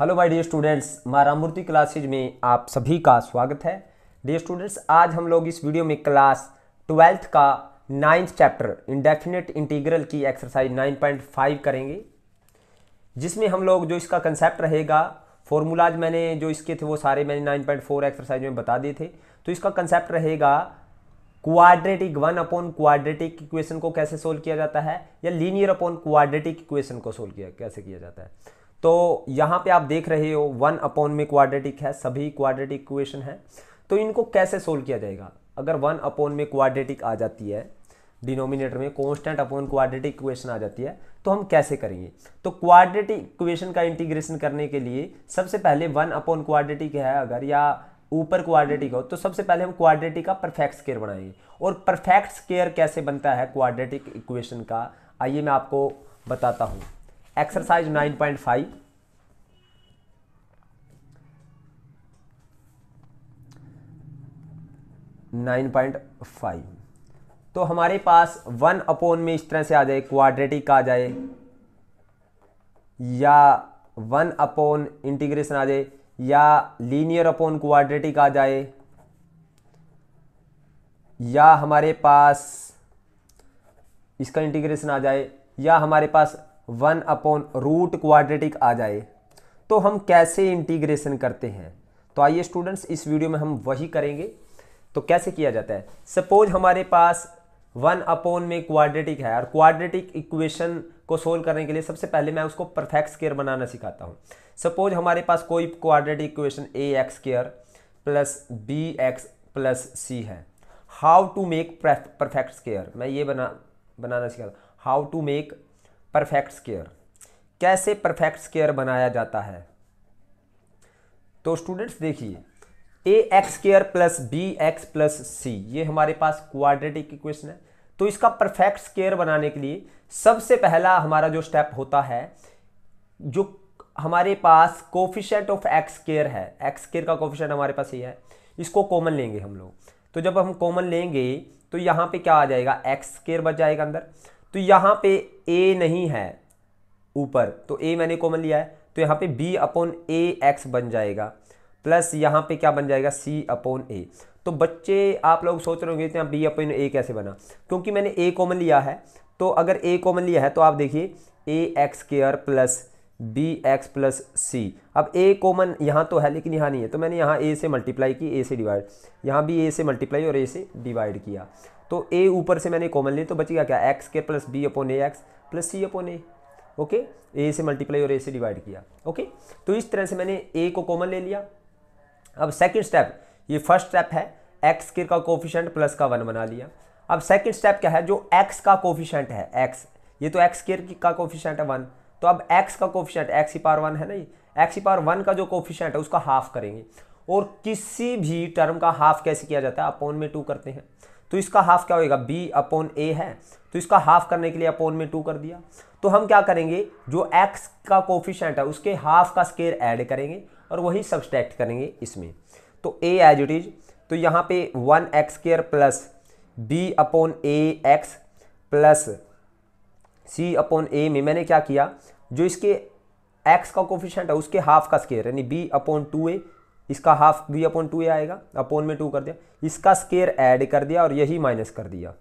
Hello my dear students मारा मूर्ति classes में आप सभी का स्वागत है डियर स्टूडेंट्स आज हम लोग इस वीडियो में क्लास ट्वेल्थ का नाइन्थ चैप्टर इंडेफिनेट इंटीग्रल की एक्सरसाइज 9.5 करेंगे जिसमें हम लोग जो इसका कंसेप्ट रहेगा फॉर्मूलाज मैंने जो इसके थे वो सारे मैंने 9.4 एक्सरसाइज में बता दिए थे तो इसका कंसेप्ट रहेगा quadratic one upon quadratic equation को कैसे सोल्व किया जाता है या लीनियर अपॉन क्वाड्रेटिक इक्वेशन को सोल्व किया कैसे किया जाता है तो यहाँ पे आप देख रहे हो वन अपॉन में क्वाड्रेटिक है सभी क्वाड्रेटिक इक्वेशन है तो इनको कैसे सोल्व किया जाएगा अगर वन अपॉन में क्वाड्रेटिक आ जाती है डिनोमिनेटर में कॉन्स्टेंट अपॉन क्वाड्रेटिक इक्वेशन आ जाती है तो हम कैसे करेंगे तो क्वाड्रेटिक इक्वेशन का इंटीग्रेशन करने के लिए सबसे पहले वन अपॉन क्वाड्रेटिक है अगर या ऊपर क्वाड्रेटिक हो तो सबसे पहले हम क्वाड्रेटिक का परफेक्ट स्केयर बनाएंगे और परफेक्ट स्केयर कैसे बनता है क्वाड्रेटिक इक्वेशन का आइए मैं आपको बताता हूँ एक्सरसाइज 9.5 9.5 तो हमारे पास वन अपोन में इस तरह से आ जाए क्वाड्रेटिक आ जाए या वन अपोन इंटीग्रेशन आ जाए या लीनियर अपोन क्वाड्रेटिक आ जाए या हमारे पास इसका इंटीग्रेशन आ जाए या हमारे पास वन अपॉन रूट क्वाड्रेटिक आ जाए तो हम कैसे इंटीग्रेशन करते हैं तो आइए स्टूडेंट्स इस वीडियो में हम वही करेंगे तो कैसे किया जाता है सपोज हमारे पास वन अपॉन में क्वाड्रेटिक है और क्वाड्रेटिक इक्वेशन को सोल्व करने के लिए सबसे पहले मैं उसको परफेक्ट स्केयर बनाना सिखाता हूँ सपोज हमारे पास कोई quadratic equation a x square plus b x plus c है how to make perfect square मैं ये बना बनाना सिखाता हूँ how to make perfect square कैसे परफेक्ट स्केयर बनाया जाता है तो स्टूडेंट्स देखिए a x square plus b x plus सी ये हमारे पास क्वाड्रेटिक इक्वेशन है तो इसका परफेक्ट स्केयर बनाने के लिए सबसे पहला हमारा जो स्टेप होता है जो हमारे पास कोफिशेंट ऑफ एक्स केयर है एक्स केयर का कोफिशेंट हमारे पास ये है इसको कॉमन लेंगे हम लोग तो जब हम कॉमन लेंगे तो यहाँ पे क्या आ जाएगा एक्स केयर बच जाएगा अंदर तो यहाँ पे ए नहीं है ऊपर तो ए मैंने कॉमन लिया है तो यहाँ पे बी अपॉन ए एक्स बन जाएगा प्लस यहाँ पे क्या बन जाएगा सी अपॉन ए तो बच्चे आप लोग सोच रहे होंगे बी अपॉन ए कैसे बना क्योंकि मैंने ए कॉमन लिया है तो अगर ए कॉमन लिया है तो आप देखिए a x square plus b x plus सी अब ए कॉमन यहाँ तो है लेकिन यहाँ नहीं है तो मैंने यहाँ ए से मल्टीप्लाई की ए से डिवाइड यहाँ भी ए से मल्टीप्लाई और ए से डिवाइड किया तो ए ऊपर से मैंने कॉमन लिया तो गया क्या एक्स के plus b upon A x plus c upon a okay a से मल्टीप्लाई और ए से डिवाइड किया ओके तो इस तरह से मैंने ए को कॉमन ले लिया अब सेकेंड स्टेप ये फर्स्ट स्टेप है एक्स के का कोफिशेंट प्लस का वन बना लिया अब सेकेंड स्टेप क्या है जो एक्स का कोफिशेंट है एक्स ये तो एक्स केयर का कोफिशेंट है वन तो अब एक्स का कोफिशेंट एक्स ही पार वन है ना ये एक्स ही पार वन का जो कोफिशेंट है उसका हाफ करेंगे और किसी भी टर्म का हाफ कैसे किया जाता है अपॉन में टू करते हैं तो इसका हाफ क्या होएगा बी अपॉन ए है तो इसका हाफ करने के लिए अपॉन में टू कर दिया तो हम क्या करेंगे जो एक्स का कोफिशेंट है उसके हाफ का स्केयर ऐड करेंगे और वही सब्सट्रैक्ट करेंगे इसमें तो ए एज इट इज तो यहाँ पे one x square plus b upon A x plus c upon a में मैंने क्या किया जो इसके एक्स का कोफिशेंट है उसके हाफ का स्केयर यानी बी अपॉन टू ए इसका हाफ भी अपॉन टू ए आएगा अपॉन में टू कर दिया इसका स्केयर ऐड कर दिया और यही माइनस कर दिया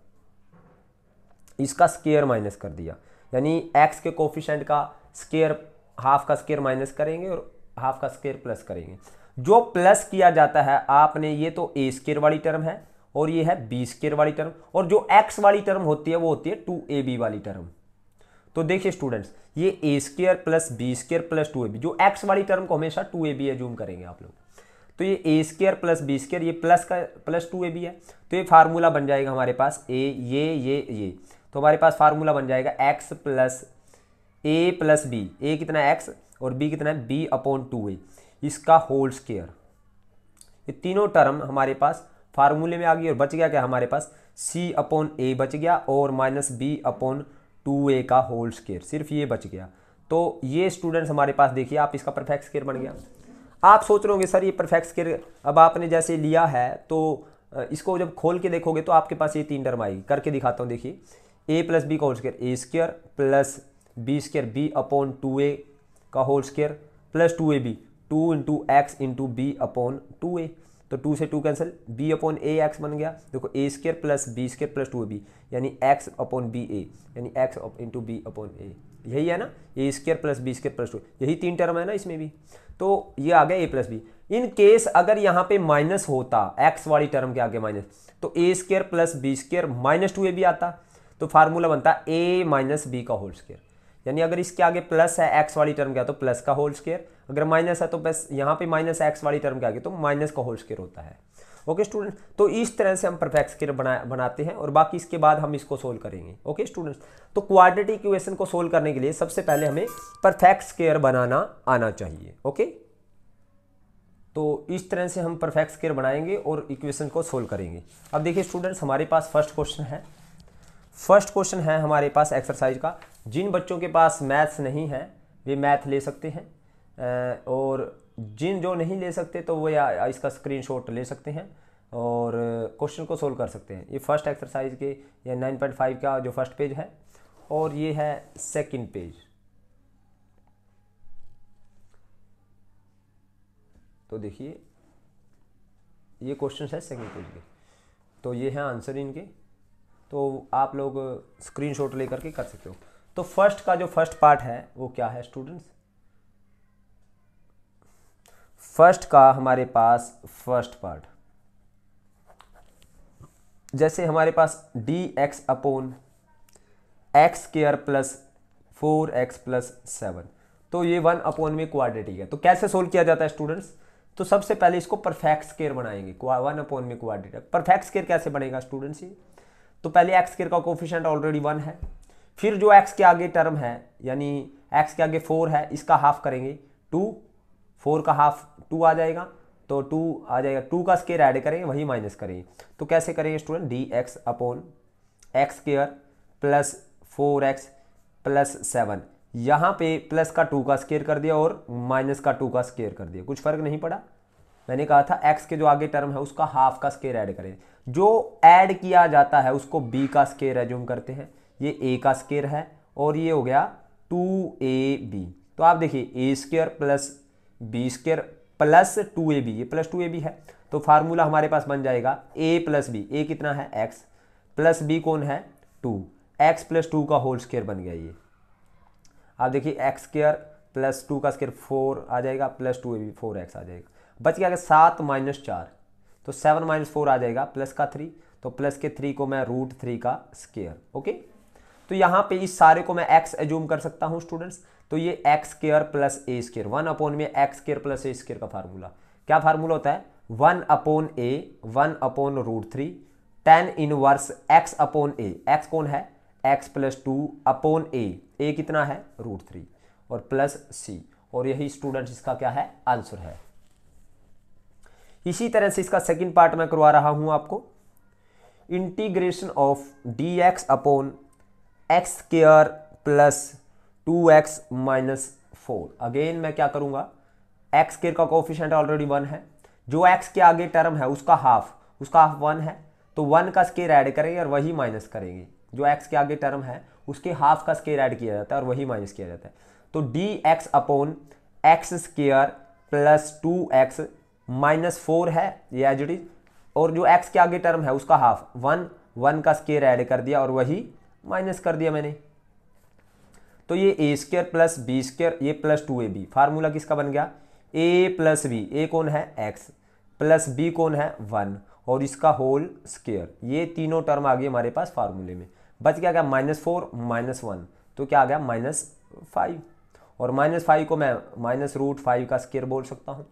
इसका स्केयर माइनस कर दिया यानी एक्स के कोफिशेंट का स्केयर हाफ का स्केयर माइनस करेंगे और हाफ का स्केयर प्लस करेंगे जो प्लस किया जाता है आपने ये तो ए स्केयर वाली टर्म है और ये है बी स्केयर वाली टर्म और जो एक्स वाली टर्म होती है वो होती है टू ए बी वाली टर्म तो देखिए स्टूडेंट्स ये ए square plus B square plus two ए बी जो एक्स वाली टर्म को हमेशा टू ए बी एज्यूम करेंगे आप लोग तो ये ए स्केयर प्लस बी स्केयर ये प्लस का प्लस टू ए बी है तो ये फार्मूला बन जाएगा हमारे पास ए ये ये ये तो हमारे पास फार्मूला बन जाएगा x plus a plus b a कितना है एक्स और बी कितना है बी अपॉन टू ए इसका होल स्केयर ये तीनों टर्म हमारे पास फार्मूले में आ गई और बच गया क्या हमारे पास सी अपॉन ए बच गया और minus b upon two a का होल स्केयर सिर्फ ये बच गया तो ये स्टूडेंट्स हमारे पास देखिए आप इसका परफेक्ट स्केयर बन गया आप सोच रहे होंगे सर ये परफेक्ट स्केयर अब आपने जैसे लिया है तो इसको जब खोल के देखोगे तो आपके पास ये तीन टर्म आएगी करके दिखाता हूँ देखिए ए प्लस बी का whole square a square plus B square b upon two a का whole square plus two A b two into x into b upon two a तो टू से टू कैंसिल बी अपॉन ए x बन गया देखो a square plus B square plus two A b यानी x upon b a यानी x into b upon a यही है ना ये square plus B square plus two यही तीन टर्म है ना इसमें भी तो ये आ गया a plus b in case अगर यहाँ पे माइनस होता एक्स वाली टर्म के आगे माइनस तो a square plus B square minus two ए भी आता तो फार्मूला बनता ए माइनस बी का होल स्केयर यानी अगर इसके आगे प्लस है एक्स वाली टर्म क्या तो प्लस का होल स्केयर अगर माइनस है तो बस यहाँ पे माइनस एक्स वाली टर्म के आगे तो माइनस का होल स्केयर होता है ओके स्टूडेंट तो इस तरह से हम परफेक्ट स्केयर बना बनाते हैं और बाकी इसके बाद हम इसको सोल्व करेंगे ओके स्टूडेंट्स तो क्वाड्रेटिक इक्वेशन को सोल्व करने के लिए सबसे पहले हमें परफेक्ट स्केयर बनाना आना चाहिए ओके तो इस तरह से हम परफेक्ट स्केयर बनाएंगे और इक्वेशन को सोल्व करेंगे अब देखिए स्टूडेंट्स हमारे पास फर्स्ट क्वेश्चन है फर्स्ट क्वेश्चन है हमारे पास एक्सरसाइज का जिन बच्चों के पास मैथ्स नहीं है वे मैथ ले सकते हैं और जिन जो नहीं ले सकते तो वो या इसका स्क्रीन ले सकते हैं और क्वेश्चन को सोल्व कर सकते हैं ये फर्स्ट एक्सरसाइज के या 9.5 का जो फर्स्ट पेज है और ये है सेकंड पेज तो देखिए ये क्वेश्चन है सेकंड पेज के तो ये है आंसर इनके तो आप लोग स्क्रीनशॉट लेकर के कर सकते हो तो फर्स्ट का जो फर्स्ट पार्ट है वो क्या है स्टूडेंट्स फर्स्ट का हमारे पास फर्स्ट पार्ट जैसे हमारे पास D x upon x square plus four x plus seven तो ये वन अपोन में क्वाड्रेटिक है तो कैसे सोल्व किया जाता है स्टूडेंट्स तो सबसे पहले इसको परफेक्ट स्केयर बनाएंगे वन अपोन में क्वाड्रेटिक परफेक्ट स्केयर कैसे बनेगा स्टूडेंट्स ये तो पहले एक्स स्केयर का कोफिशेंट ऑलरेडी वन है फिर जो एक्स के आगे टर्म है यानी एक्स के आगे फोर है इसका हाफ करेंगे टू फोर का हाफ टू आ जाएगा तो टू आ जाएगा टू का स्केयर ऐड करेंगे वही माइनस करेंगे तो कैसे करेंगे student d x upon x square plus four x plus seven यहाँ पे प्लस का टू का स्केयर कर दिया और माइनस का टू का स्केयर कर दिया कुछ फर्क नहीं पड़ा मैंने कहा था एक्स के जो आगे टर्म है उसका हाफ का स्केयर ऐड करें जो ऐड किया जाता है उसको बी का स्केयर एज्यूम करते हैं ये ए का स्केयर है और ये हो गया टू ए बी तो आप देखिए a square plus B square plus two A B ये प्लस टू ए बी है तो फार्मूला हमारे पास बन जाएगा ए प्लस बी ए कितना है एक्स प्लस बी कौन है टू एक्स प्लस टू का होल स्केयर बन गया ये आप देखिए एक्स स्केयर प्लस टू का स्केयर फोर आ जाएगा प्लस टू ए बी फोर एक्स आ जाएगा बच गया सात माइनस चार तो सेवन माइनस फोर आ जाएगा प्लस का थ्री तो प्लस के थ्री को मैं रूट थ्री का स्केयर ओके तो यहाँ पे इस सारे को मैं एक्स एज्यूम कर सकता हूँ स्टूडेंट्स तो ये एक्स स्केयर प्लस ए स्केयर वन अपॉन में एक्स स्केयर प्लस ए स्केयर का फार्मूला क्या फार्मूला होता है वन अपॉन ए one upon root three tan inverse x upon ए एक्स कौन है x plus two upon a ए कितना है रूट थ्री और प्लस सी और यही स्टूडेंट इसका क्या है आंसर है इसी तरह से इसका सेकेंड पार्ट मैं करवा रहा हूं आपको integration of d x upon x square plus two x minus four again मैं क्या करूँगा एक्स केयर का कोफिशेंट ऑलरेडी वन है जो एक्स के आगे टर्म है उसका हाफ उसका हाफ वन है तो वन का स्केयर ऐड करेंगे और वही माइनस करेंगे जो एक्स के आगे टर्म है उसके हाफ का स्केयर ऐड किया जाता है और वही माइनस किया जाता है तो d x upon x square plus two x minus four है ये एज इट इज और जो एक्स के आगे टर्म है उसका हाफ वन वन का स्केयर ऐड कर दिया और वही माइनस कर दिया मैंने तो ये ए स्क्र प्लस बी स्क्र ये plus two A B formula किसका बन गया ए प्लस बी ए कौन है एक्स प्लस बी कौन है वन और इसका होल स्केयर ये तीनों टर्म आ गए हमारे पास फार्मूले में बच क्या गया माइनस फोर माइनस वन तो क्या आ गया माइनस फाइव और माइनस फाइव को मैं माइनस रूट फाइव का स्केयर बोल सकता हूँ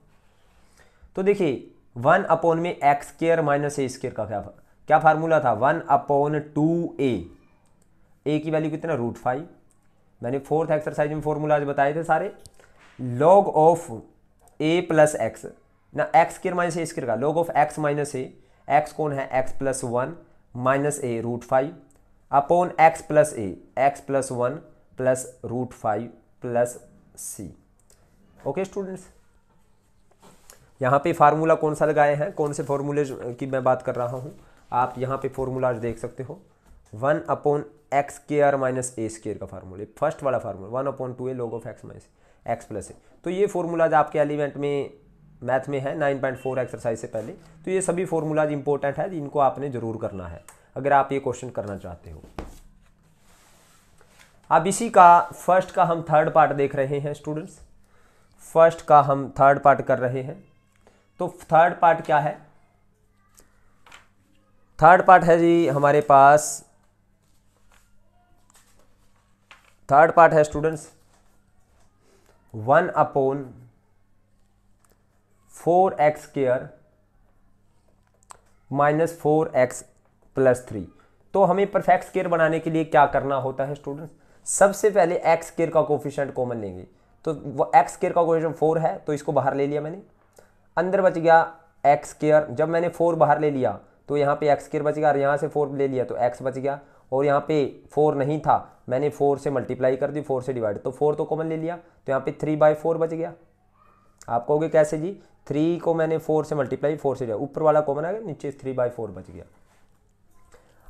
तो देखिए वन अपोन में एक्स स्केयर माइनस ए स्केयर का क्या क्या फार्मूला था वन अपोन टू ए ए की वैल्यू कितना रूट फाइव मैंने फोर्थ एक्सरसाइज में फॉर्मूलाज बताए थे सारे log of a plus x ना एक्स केयर माइनस ए स्केयर का log of x minus a x कौन है एक्स प्लस वन माइनस ए root five upon x plus ए x plus one plus root five plus सी okay students यहाँ पे formula कौन सा लगाए हैं कौन से फार्मूले की मैं बात कर रहा हूँ आप यहाँ पे फार्मूलाज देख सकते हो वन अपॉन एक्स के आर माइनस ए स्केयर का फार्मूला फर्स्ट वाला formula one upon two a log of x minus x plus a तो ये फार्मूलाज आपके एलिमेंट में मैथ में है नाइन पॉइंट फोर एक्सरसाइज से पहले तो ये सभी फार्मूलाज इंपॉर्टेंट है जिनको आपने ज़रूर करना है अगर आप ये क्वेश्चन करना चाहते हो अब इसी का फर्स्ट का हम थर्ड पार्ट देख रहे हैं स्टूडेंट्स फर्स्ट का हम थर्ड पार्ट कर रहे हैं तो थर्ड पार्ट क्या है थर्ड पार्ट है जी हमारे पास थर्ड पार्ट है students one upon four x square minus four x plus three तो हमें परफेक्ट स्केयर बनाने के लिए क्या करना होता है स्टूडेंट्स सबसे पहले एक्स केयर का कोफिशेंट कॉमन लेंगे तो वो एक्स केयर का कोफिशेंट फोर है तो इसको बाहर ले लिया मैंने अंदर बच गया एक्स केयर जब मैंने फोर बाहर ले लिया तो यहाँ पे एक्स केयर बच गया और यहाँ से फोर ले लिया तो एक्स बच गया और यहाँ पे फोर नहीं था मैंने फोर से मल्टीप्लाई कर दी फोर से डिवाइड तो फोर तो कॉमन ले लिया तो यहाँ पे थ्री बाय फोर बच गया आप कहोगे कैसे जी थ्री को मैंने फोर से मल्टीप्लाई फोर से ऊपर वाला कॉमन आ गया नीचे थ्री बाई फोर बच गया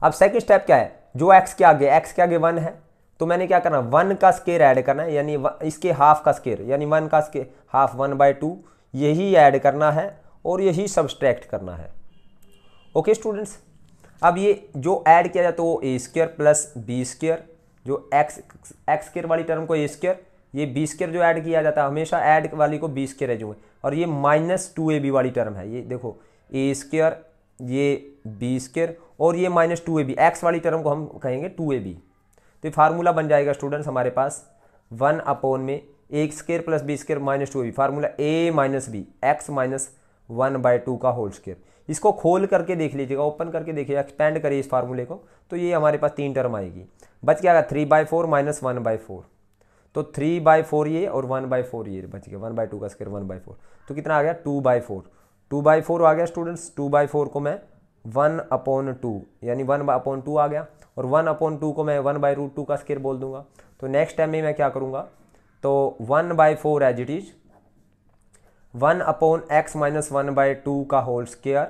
अब सेकेंड स्टेप क्या है जो एक्स के आगे एक्स के आगे वन है तो मैंने क्या करना वन का स्केयर ऐड करना है यानी इसके हाफ का स्केयर यानी वन का square half one by two यही ऐड करना है और यही सब्सट्रैक्ट करना है ओके स्टूडेंट्स अब ये जो ऐड किया जाता है वो a square plus B square जो एक्स एक्स स्क्र वाली टर्म को ए स्क्र ये बी स्क्र जो ऐड किया जाता है हमेशा ऐड वाली को बी स्क्र है जो है और ये माइनस टू ए बी वाली टर्म है ये देखो ए स्क्र ये बी स्क्र और ये माइनस टू ए बी एक्स वाली टर्म को हम कहेंगे टू ए बी तो ये फार्मूला बन जाएगा स्टूडेंट्स हमारे पास वन अपोन में एक square plus B square minus two A B formula A minus B X minus one by two का होल स्केयर इसको खोल करके देख लीजिएगा ओपन करके देखिए एक्सपेंड करिए इस फार्मूले को तो ये हमारे पास तीन टर्म आएगी बच गया आएगा three by four minus one by four तो थ्री बाई फोर ये और वन बाई फोर ये बच गया वन बाई टू का स्केयर वन बाई फोर तो कितना आ गया two by four two by four आ गया स्टूडेंट्स टू बाई फोर को मैं वन अपॉन टू यानी वन अपॉन टू आ गया और वन अपॉन टू को मैं वन बाई रूट टू का स्केयर बोल दूंगा तो नेक्स्ट टाइम में मैं क्या करूँगा तो one by four as it is one upon X minus one by two का होल स्केयर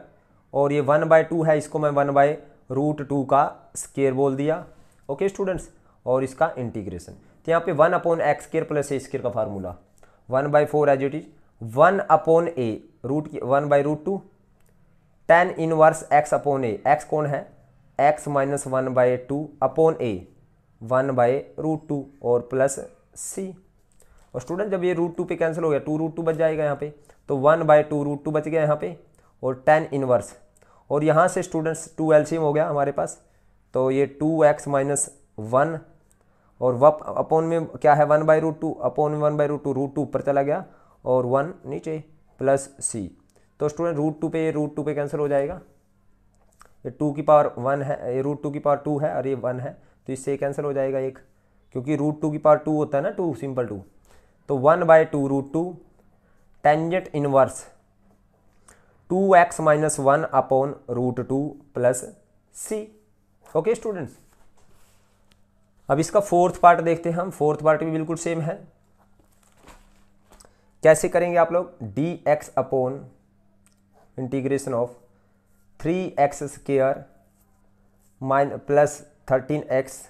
और ये वन बाय टू है इसको मैं वन बाय रूट टू का स्केयर बोल दिया ओके स्टूडेंट्स और इसका इंटीग्रेशन तो यहाँ पे one upon x square plus ए स्केयर का formula one by four as it is one upon A root one by root two tan inverse x upon A x कौन है x minus one by two upon A one by root two और plus सी और student जब ये root to पे cancel हो गया to root two बच जाएगा यहाँ पे तो one by two root two बच गया यहाँ पे और टेन इनवर्स और यहाँ से स्टूडेंट्स टू एल्शियम हो गया हमारे पास तो ये टू एक्स माइनस वन और वप अपोन में क्या है one by root two upon में one by root two root two ऊपर चला गया और वन नीचे प्लस सी तो स्टूडेंट रूट टू पे ये रूट टू पे कैंसिल हो जाएगा ये टू की पावर वन है ये रूट टू की पावर टू है और ये वन है तो इससे कैंसिल हो जाएगा एक क्योंकि रूट टू की पावर टू होता है ना टू सिंपल टू तो one by two root two tangent inverse two x minus one upon root two plus C okay students अब इसका फोर्थ पार्ट देखते हैं हम फोर्थ पार्ट भी बिल्कुल सेम है कैसे करेंगे आप लोग D x upon integration of three X square minus plus thirteen X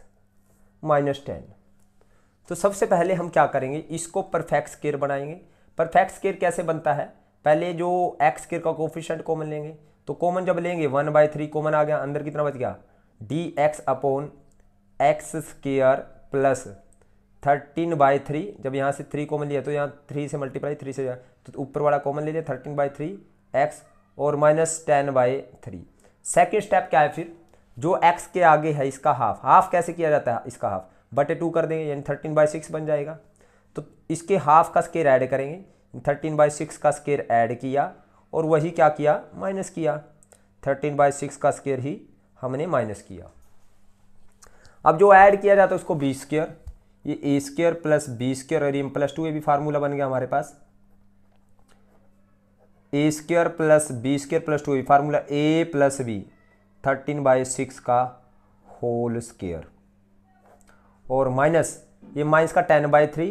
minus ten तो सबसे पहले हम क्या करेंगे इसको परफेक्ट स्केयर बनाएंगे परफेक्ट स्केयर कैसे बनता है पहले जो एक्स स्केयर का कोफिशेंट कॉमन लेंगे तो कॉमन जब लेंगे वन बाय थ्री कॉमन आ गया अंदर कितना बच गया D x upon x square plus thirteen by three जब यहाँ से थ्री कॉमन लिया तो यहाँ थ्री से मल्टीप्लाई थ्री से तो ऊपर वाला कॉमन ले लिया थर्टीन बाई थ्री एक्स और minus ten by three second step क्या है फिर जो एक्स के आगे है इसका हाफ हाफ कैसे किया जाता है इसका हाफ बटे टू कर देंगे यानी थर्टीन बाई सिक्स बन जाएगा तो इसके हाफ का स्केयर ऐड करेंगे थर्टीन बाई सिक्स का स्केयर ऐड किया और वही क्या किया माइनस किया थर्टीन बाई सिक्स का स्केयर ही हमने माइनस किया अब जो ऐड किया जाता है उसको बी स्केयर ये ए स्केयर प्लस बी स्केयर और एम प्लस टू ये भी फार्मूला बन गया हमारे पास A square plus B square plus two ये formula A plus B thirteen by six का होल स्केयर और माइनस ये माइनस का टेन बाई थ्री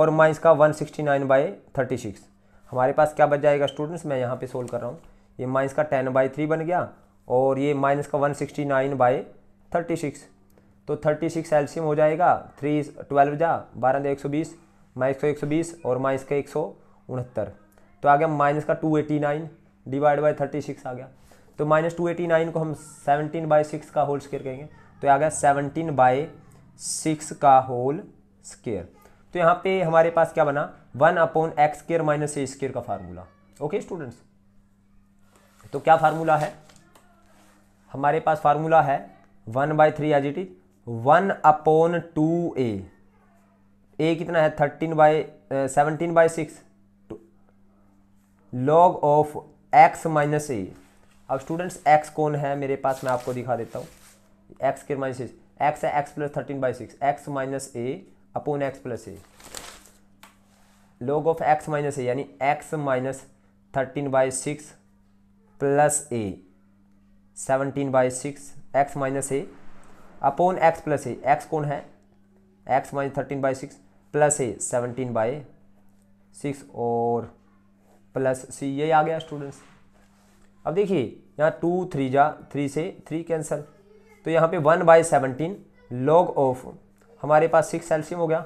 और माइनस का one sixty nine by thirty six हमारे पास क्या बच जाएगा स्टूडेंट्स मैं यहाँ पे सोल्व कर रहा हूँ ये माइनस का टेन बाई थ्री बन गया और ये माइनस का one sixty nine by thirty six तो थर्टी सिक्स एल्सियम हो जाएगा थ्री ट्वेल्व जा बारह एक सौ बीस माइनस का एक सौ बीस और माइनस का एक सौ उनहत्तर तो आ गया माइनस का two eighty nine divide by thirty six आ गया तो माइनस टू एटी नाइन को हम सेवनटीन बाई सिक्स का होल स्केयर कहेंगे तो आ गया सेवनटीन बाई सिक्स का होल स्केयर तो यहाँ पे हमारे पास क्या बना one upon x square minus ए स्केयर का फार्मूला ओके स्टूडेंट्स तो क्या फार्मूला है हमारे पास फार्मूला है one by three as it is one upon two ए ए कितना है thirteen by seventeen by six log of x minus A अब स्टूडेंट्स एक्स कौन है मेरे पास मैं आपको दिखा देता हूँ एक्स स्केयर माइनस एक्स है x plus thirteen by six x minus A upon X plus A log of x minus ए यानी X minus thirteen by six plus A seventeen by six x minus A upon X plus A x कौन है x minus thirteen by six plus A seventeen by six और plus सी ये आ गया students अब देखिए यहाँ टू थ्री जा थ्री से थ्री कैंसल तो यहाँ पे one by seventeen log of हमारे पास सिक्स एल्शियम हो गया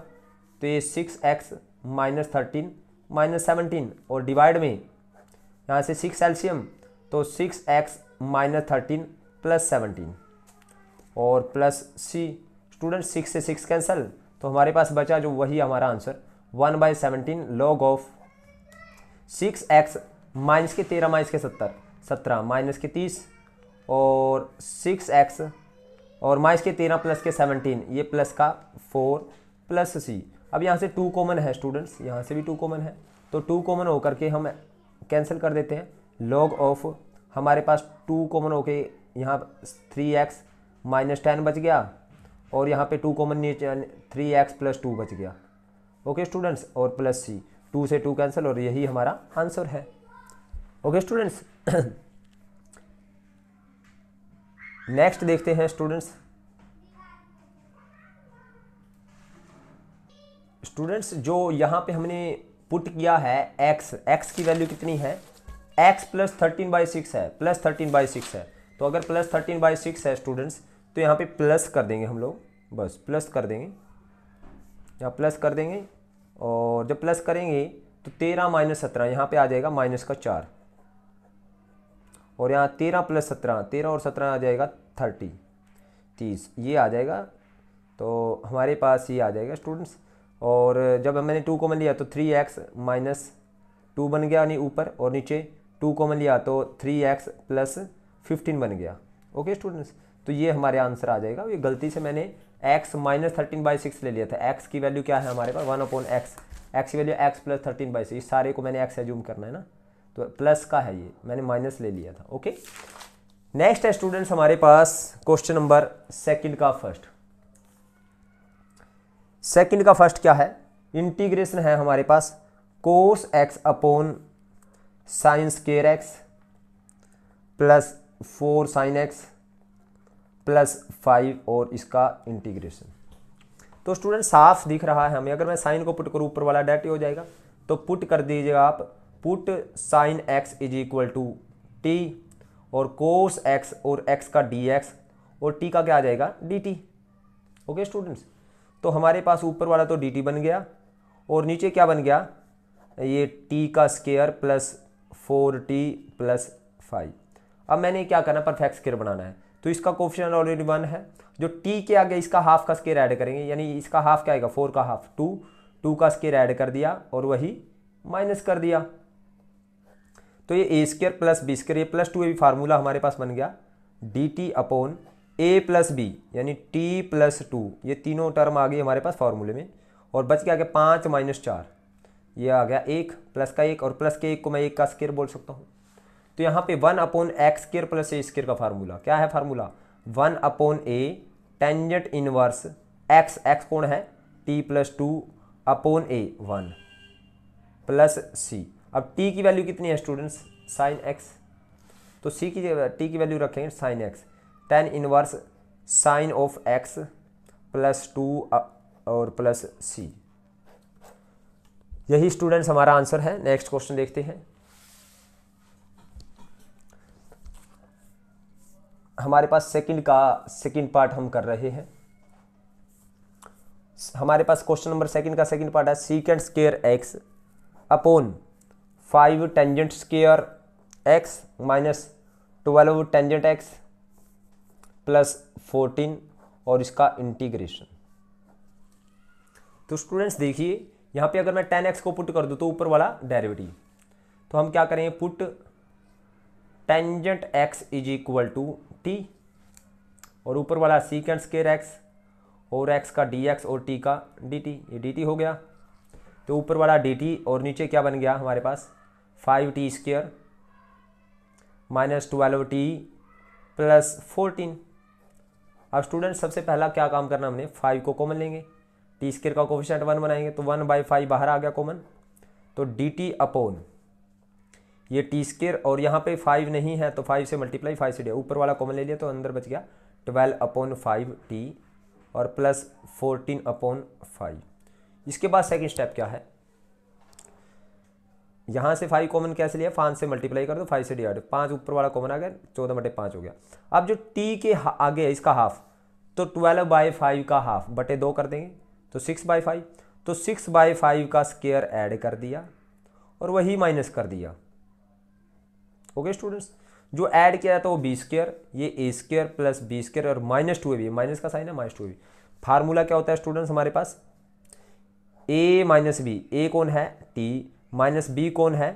तो ये six x minus thirteen minus seventeen और डिवाइड में यहाँ से सिक्स एल्शियम तो six x minus thirteen plus seventeen और प्लस सी स्टूडेंट सिक्स से सिक्स कैंसिल तो हमारे पास बचा जो वही हमारा answer one by seventeen log of six x minus के तेरह माइनस के सत्तर सत्रह माइनस के तीस और सिक्स एक्स और माइस के तेरह प्लस के सेवनटीन ये प्लस का फोर प्लस सी अब यहाँ से टू कॉमन है स्टूडेंट्स यहाँ से भी टू कॉमन है तो टू कॉमन होकर के हम कैंसिल कर देते हैं लॉग ऑफ हमारे पास टू कॉमन होके यहाँ थ्री एक्स माइनस टेन बच गया और यहाँ पे टू कॉमन नीचे थ्री एक्स प्लस टू बच गया ओके स्टूडेंट्स और प्लस सी टू से टू कैंसिल और यही हमारा आंसर है ओके स्टूडेंट्स नेक्स्ट देखते हैं स्टूडेंट्स स्टूडेंट्स जो यहाँ पे हमने पुट किया है x x की वैल्यू कितनी है x plus thirteen by six है प्लस थर्टीन बाई सिक्स है तो अगर प्लस थर्टीन बाई सिक्स है स्टूडेंट्स तो यहाँ पे प्लस कर देंगे हम लोग बस प्लस कर देंगे यहाँ प्लस कर देंगे और जब प्लस करेंगे तो तेरह माइनस सत्रह यहाँ पर आ जाएगा माइनस का चार और यहाँ तेरह प्लस सत्रह तेरह और सत्रह आ जाएगा थर्टी तीस ये आ जाएगा तो हमारे पास ये आ जाएगा स्टूडेंट्स और जब मैंने टू कॉमन लिया तो थ्री एक्स माइनस टू बन गया यानी ऊपर और नीचे टू कॉमन लिया तो थ्री एक्स प्लस फिफ्टीन बन गया ओके स्टूडेंट्स तो ये हमारे आंसर आ जाएगा ये गलती से मैंने X minus thirteen by six ले लिया था एक्स की वैल्यू क्या है हमारे पास वन अपॉन एक्स एक्स की value X plus thirteen by six सारे को मैंने एक्स एज्यूम करना है ना तो प्लस का है ये मैंने माइनस ले लिया था ओके नेक्स्ट है स्टूडेंट्स हमारे पास क्वेश्चन नंबर सेकंड का फर्स्ट सेकंड का फर्स्ट क्या है इंटीग्रेशन है हमारे पास cos x upon sine square X plus four sine X plus five और इसका इंटीग्रेशन तो स्टूडेंट साफ दिख रहा है हमें अगर मैं साइन को पुट करूं ऊपर वाला डायरेक्ट हो जाएगा तो पुट कर दीजिएगा आप put sine x is equal to T और कोस एक्स और एक्स का डी एक्स और टी का क्या आ जाएगा डी टी ओके स्टूडेंट्स तो हमारे पास ऊपर वाला तो डी टी बन गया और नीचे क्या बन गया ये टी का square plus four T plus five अब मैंने क्या करना परफेक्ट स्केयर बनाना है तो इसका क्वेश्चन ऑलरेडी वन है जो टी के आगे इसका हाफ का स्केयर ऐड करेंगे यानी इसका हाफ क्या आएगा फोर का हाफ टू टू का स्केयर ऐड कर दिया और वही माइनस कर दिया तो ये ए स्क्र प्लस बी स्क्र ये प्लस टू ए भी फार्मूला हमारे पास बन गया D T upon A plus B यानी टी प्लस टू ये तीनों टर्म आ गई हमारे पास फार्मूले में और बच के आ गया पाँच माइनस चार ये आ गया एक प्लस का एक और प्लस के एक को मैं एक का स्केयर बोल सकता हूँ तो यहाँ पे one upon x square plus ए स्केयर का फार्मूला क्या है formula one upon A tangent inverse x x कौन है T plus two upon A one plus सी अब टी की वैल्यू कितनी है स्टूडेंट्स साइन एक्स तो सी की टी की वैल्यू रखेंगे sine X tan inverse sine of x plus two और प्लस सी यही स्टूडेंट्स हमारा आंसर है नेक्स्ट क्वेश्चन देखते हैं हमारे पास सेकंड का सेकंड पार्ट हम कर रहे हैं हमारे पास क्वेश्चन नंबर सेकंड का सेकंड पार्ट है secant square X upon five tangent square X minus twelve tangent X plus fourteen और इसका इंटीग्रेशन तो स्टूडेंट्स देखिए यहाँ पे अगर मैं टेन एक्स को पुट कर दूँ तो ऊपर वाला डेरिवेटिव तो हम क्या करेंगे put tangent X is equal to T और ऊपर वाला सीकेंड स्केयर एक्स और एक्स का डी एक्स और टी का डी टी ये डी टी हो गया तो ऊपर वाला डी टी और नीचे क्या बन गया हमारे पास five T square minus twelve T plus fourteen अब स्टूडेंट सबसे पहला क्या काम करना हमने फाइव को कॉमन लेंगे टी स्केयर का कोफिशेंट वन बनाएंगे तो वन बाई फाइव बाहर आ गया कॉमन तो डी टी अपोन ये टी स्केयर और यहाँ पे फाइव नहीं है तो फाइव से मल्टीप्लाई फाइव से डे ऊपर वाला कॉमन ले लिया तो अंदर बच गया ट्वेल्व अपोन फाइव टी और प्लस फोर्टीन अपोन फाइव इसके बाद सेकेंड स्टेप क्या है यहां से फाइव कॉमन कैसे लिया पाँच से मल्टीप्लाई कर दो फाइव से डिवाइड पांच ऊपर वाला कॉमन आ गया चौदह बटे पांच हो गया अब जो टी के आगे है इसका हाफ तो ट्वेल्व बाई फाइव का हाफ बटे दो कर देंगे तो सिक्स बाई फाइव तो सिक्स बाई फाइव का स्केयर ऐड कर दिया और वही माइनस कर दिया ओके स्टूडेंट्स जो ऐड किया था तो वो बी स्केयर ये ए स्केयर प्लस बी स्केयर और माइनस टू ए भी माइनस का साइन है माइनस टू ए भी फार्मूला क्या होता है स्टूडेंट्स हमारे पास ए माइनस बी ए कौन है टी माइनस बी कौन है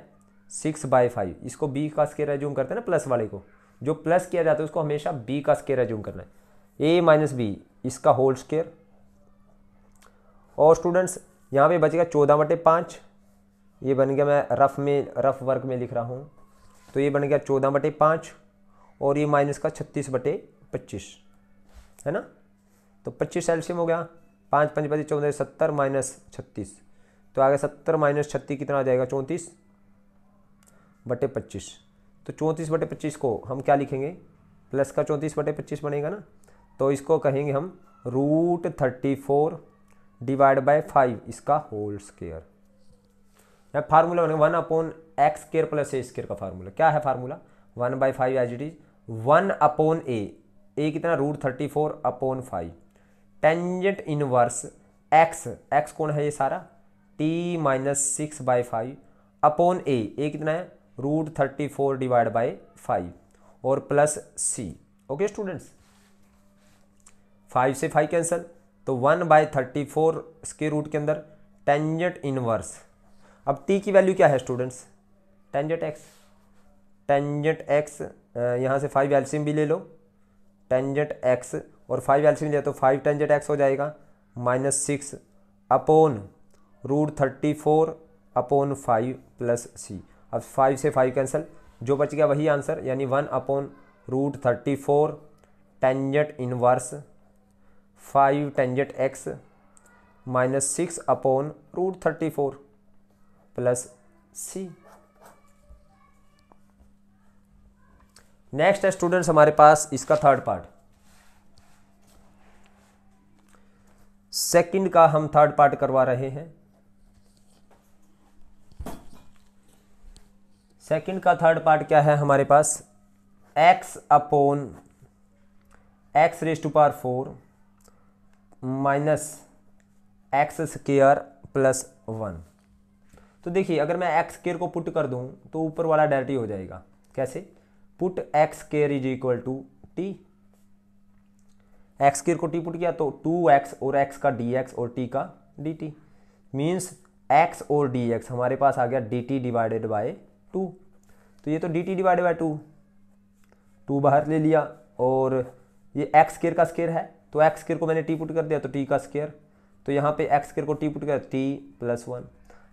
सिक्स बाई फाइव इसको बी का स्केयर एज्यूम करते हैं ना प्लस वाले को जो प्लस किया जाता है उसको हमेशा बी का स्केयर एज्यूम करना है ए माइनस बी इसका होल स्केयर और स्टूडेंट्स यहाँ पे बचेगा चौदह बटे पाँच ये बन गया मैं रफ में रफ वर्क में लिख रहा हूँ तो ये बन गया चौदह बटे पाँच और ये माइनस का छत्तीस बटे पच्चीस है ना तो पच्चीस एल्शियम हो गया पाँच पाँच पच्चीस चौदह सत्तर माइनस छत्तीस तो आगे सत्तर माइनस छत्तीस कितना आ जाएगा चौंतीस बटे पच्चीस तो चौंतीस बटे पच्चीस को हम क्या लिखेंगे प्लस का चौंतीस बटे पच्चीस बनेगा ना तो इसको कहेंगे हम root thirty four divide by five इसका होल स्केयर यहाँ फार्मूला बनेगा one upon x square plus ए स्केयर का फार्मूला क्या है formula one by five as it is one upon ए ए कितना root thirty four upon five tangent inverse x x कौन है ये सारा t minus six by five upon ए ए कितना है root thirty four divide by five और प्लस सी okay students five से five cancel तो वन बाई थर्टी फोर इसके रूट के अंदर टेंजेंट इनवर्स अब टी की वैल्यू क्या है students tangent x tangent x यहाँ से फाइव एल्सियम भी ले लो टेंजेंट एक्स और फाइव एलसीएम जाए तो फाइव टेन जेड एक्स हो जाएगा minus six upon root thirty four upon five plus सी अब फाइव से फाइव कैंसिल जो बच गया वही आंसर यानी one upon root thirty four tangent inverse five tangent x minus six upon root thirty four plus c next है students हमारे पास इसका थर्ड पार्ट सेकंड का हम थर्ड पार्ट करवा रहे हैं सेकंड का थर्ड पार्ट क्या है हमारे पास x upon x raise to power four minus x square plus one तो देखिए अगर मैं एक्स केयर को पुट कर दूं तो ऊपर वाला डायरेक्ट हो जाएगा कैसे put x square is equal to t x square को टी पुट किया तो टू एक्स और एक्स का डी एक्स और टी का डी टी मीन्स एक्स और डी एक्स हमारे पास आ गया D t divided by two तो ये तो D t divided by two two बाहर ले लिया और ये एक्स केयर का स्केयर है तो एक्स केयर को मैंने टी पुट कर दिया तो टी का स्केयर तो यहाँ पे एक्स केयर को टी पुट कर टी प्लस वन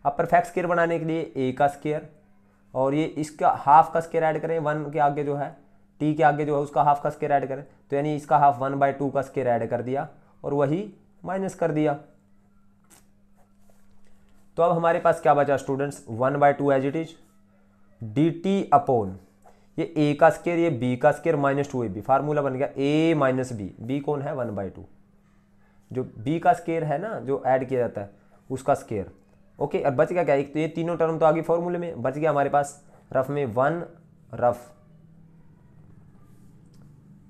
अब परफेक्ट स्केयर बनाने के लिए ए का स्केयर और ये इसका हाफ का स्केयर ऐड करें वन के आगे जो है टी के आगे जो है उसका हाफ का स्केयर ऐड करें तो यानी इसका हाफ वन बाय टू का स्केयर ऐड कर दिया और वही माइनस कर दिया तो अब हमारे पास क्या बचा students one by two as it is d T upon ये ए का स्केयर ये बी का square minus two A B formula बन गया ए माइनस बी बी कौन है वन बाई टू जो बी का स्केयर है ना जो ऐड किया जाता है उसका स्केयर ओके और बच गया क्या एक तो ये तीनों टर्म तो आ गई फॉर्मूले में बच गया हमारे पास रफ में वन रफ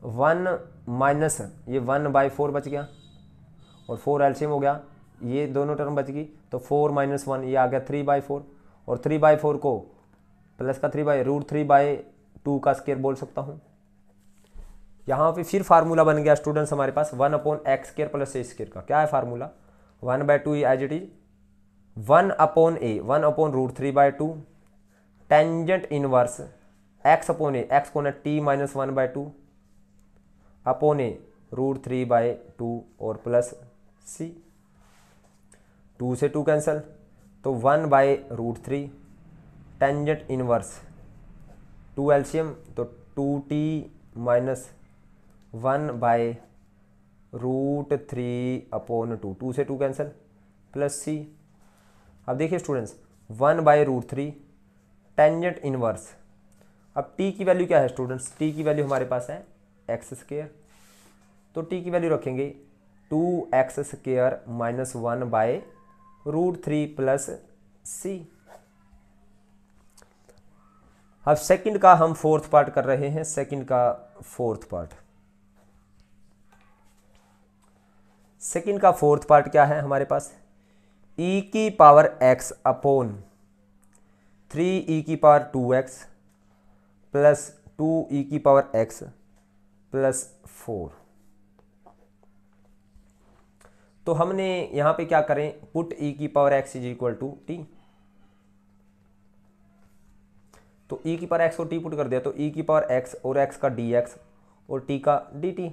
वन माइनस ये वन बाई फोर बच गया और फोर एल्शियम हो गया ये दोनों टर्म बच गई तो फोर माइनस वन ये आ गया थ्री बाई फोर और थ्री बाई फोर को प्लस का three by root three by two का स्केयर बोल सकता हूँ यहाँ पे फिर फार्मूला बन गया स्टूडेंट्स हमारे पास one upon x square plus ए स्केयर का क्या है formula one by two as it is one upon A one upon root three by two tangent inverse x upon A x कौन है t minus one by two upon a root three by two और plus सी two से two cancel तो one by root three tangent inverse two LCM तो two T minus one by root three upon two two से two cancel plus सी अब देखिए students one by root three tangent inverse अब T की value क्या है students t की value हमारे पास है एक्स स्केयर तो टी की वैल्यू रखेंगे two x square minus one by root three plus सी अब सेकंड का हम फोर्थ पार्ट कर रहे हैं सेकंड का फोर्थ पार्ट सेकंड का फोर्थ पार्ट क्या है हमारे पास ई e की power x upon three e e की power two x plus two e e की पावर एक्स प्लस फोर तो हमने यहां पे क्या करें पुट ई e की power x is equal to t तो ई e की पावर एक्स और टी पुट कर दिया तो ई e की पावर एक्स और एक्स का डी एक्स और टी का डी टी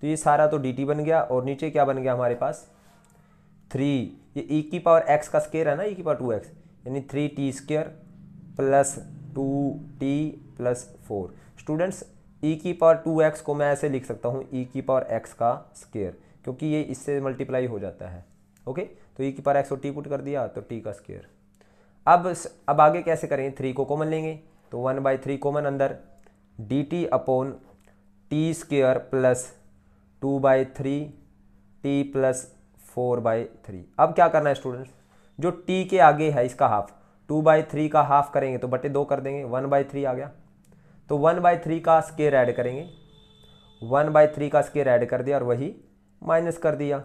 तो ये सारा तो डी टी बन गया और नीचे क्या बन गया हमारे पास थ्री ये ई की पावर एक्स का स्केयर है ना ई की पावर टू एक्स यानी three T square plus two T plus four students e e की पावर टू एक्स को मैं ऐसे लिख सकता हूँ ई e की पावर एक्स का स्केयर क्योंकि ये इससे मल्टीप्लाई हो जाता है ओके तो ई e की पावर एक्स को टी पुट कर दिया तो टी का स्केयर अब अब आगे कैसे करेंगे थ्री को कॉमन लेंगे तो वन बाई थ्री कॉमन अंदर d T upon t square plus two by three t plus four by three अब क्या करना है स्टूडेंट्स जो टी के आगे है इसका हाफ टू बाई थ्री का हाफ करेंगे तो बटे दो कर देंगे वन बाई थ्री आ गया तो वन बाई थ्री का स्केयर ऐड करेंगे वन बाई थ्री का स्केयर ऐड कर दिया और वही माइनस कर दिया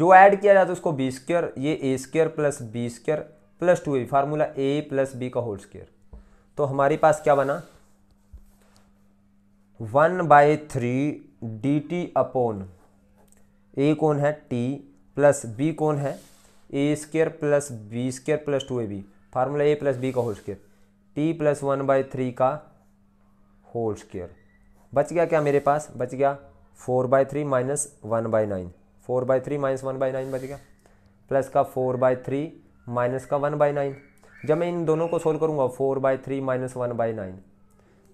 जो ऐड किया जाता है उसको बी स्क्र ये ए square plus B square plus two ए फार्मूला ए प्लस बी का होल स्क्र तो हमारे पास क्या बना one by three d T upon a कौन है टी प्लस बी कौन है a square plus B square plus two A B formula A plus B का whole square t plus one by three का होल स्केयर बच गया क्या मेरे पास बच गया four by three minus one by nine four by three minus one by nine बच गया प्लस का फोर बाई थ्री माइनस का वन बाई नाइन जब मैं इन दोनों को सोल्व करूँगा four by three minus one by nine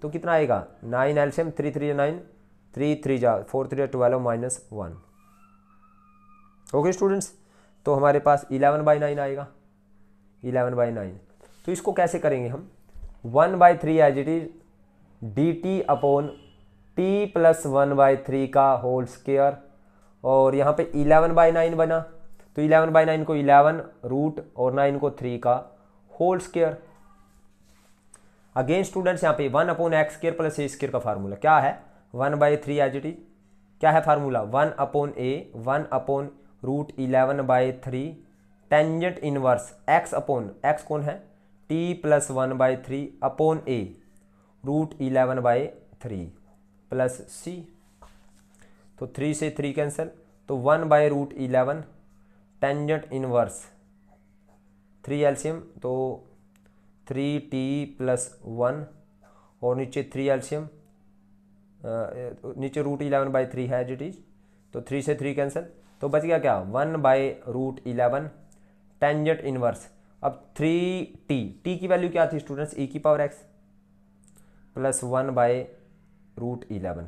तो कितना आएगा nine LCM three three nine three three जा four three twelve minus one okay students तो हमारे पास इलेवन बाई नाइन आएगा इलेवन बाई नाइन तो इसको कैसे करेंगे हम one by three as it is d T upon t plus one by three का होल स्केयर और यहाँ पे इलेवन बाई नाइन बना तो इलेवन बाई नाइन को इलेवन रूट और नाइन को थ्री का होल स्केयर अगेन स्टूडेंट्स यहाँ पे one upon x square plus ए स्केयर का फार्मूला क्या है one by three as it is क्या है formula one upon A one upon root eleven by three tangent inverse x upon x कौन है T plus one by three upon A root eleven by three plus सी तो three से three cancel तो one by root eleven tangent inverse three LCM तो three t plus one और नीचे three एल्शियम नीचे root eleven by three है it is तो three से थ्री कैंसिल तो बच गया क्या one by root eleven tangent inverse अब थ्री टी टी की वैल्यू क्या थी स्टूडेंट्स ई e की power x plus one by root eleven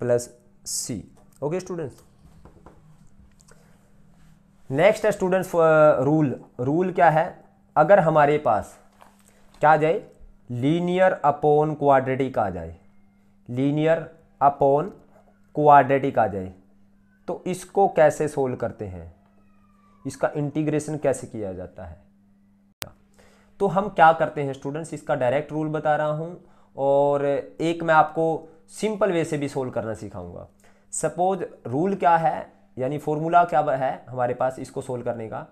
plus C okay students next है स्टूडेंट्स रूल रूल क्या है अगर हमारे पास क्या आ जाए लीनियर अपॉन क्वाड्रेटिक आ जाए लीनियर अपॉन क्वाड्रेटिक आ जाए तो इसको कैसे सोल्व करते हैं इसका इंटीग्रेशन कैसे किया जाता है तो हम क्या करते हैं स्टूडेंट्स इसका डायरेक्ट रूल बता रहा हूँ और एक मैं आपको सिंपल वे से भी सोल्व करना सिखाऊंगा सपोज रूल क्या है यानी फॉर्मूला क्या है हमारे पास इसको सोल्व करने का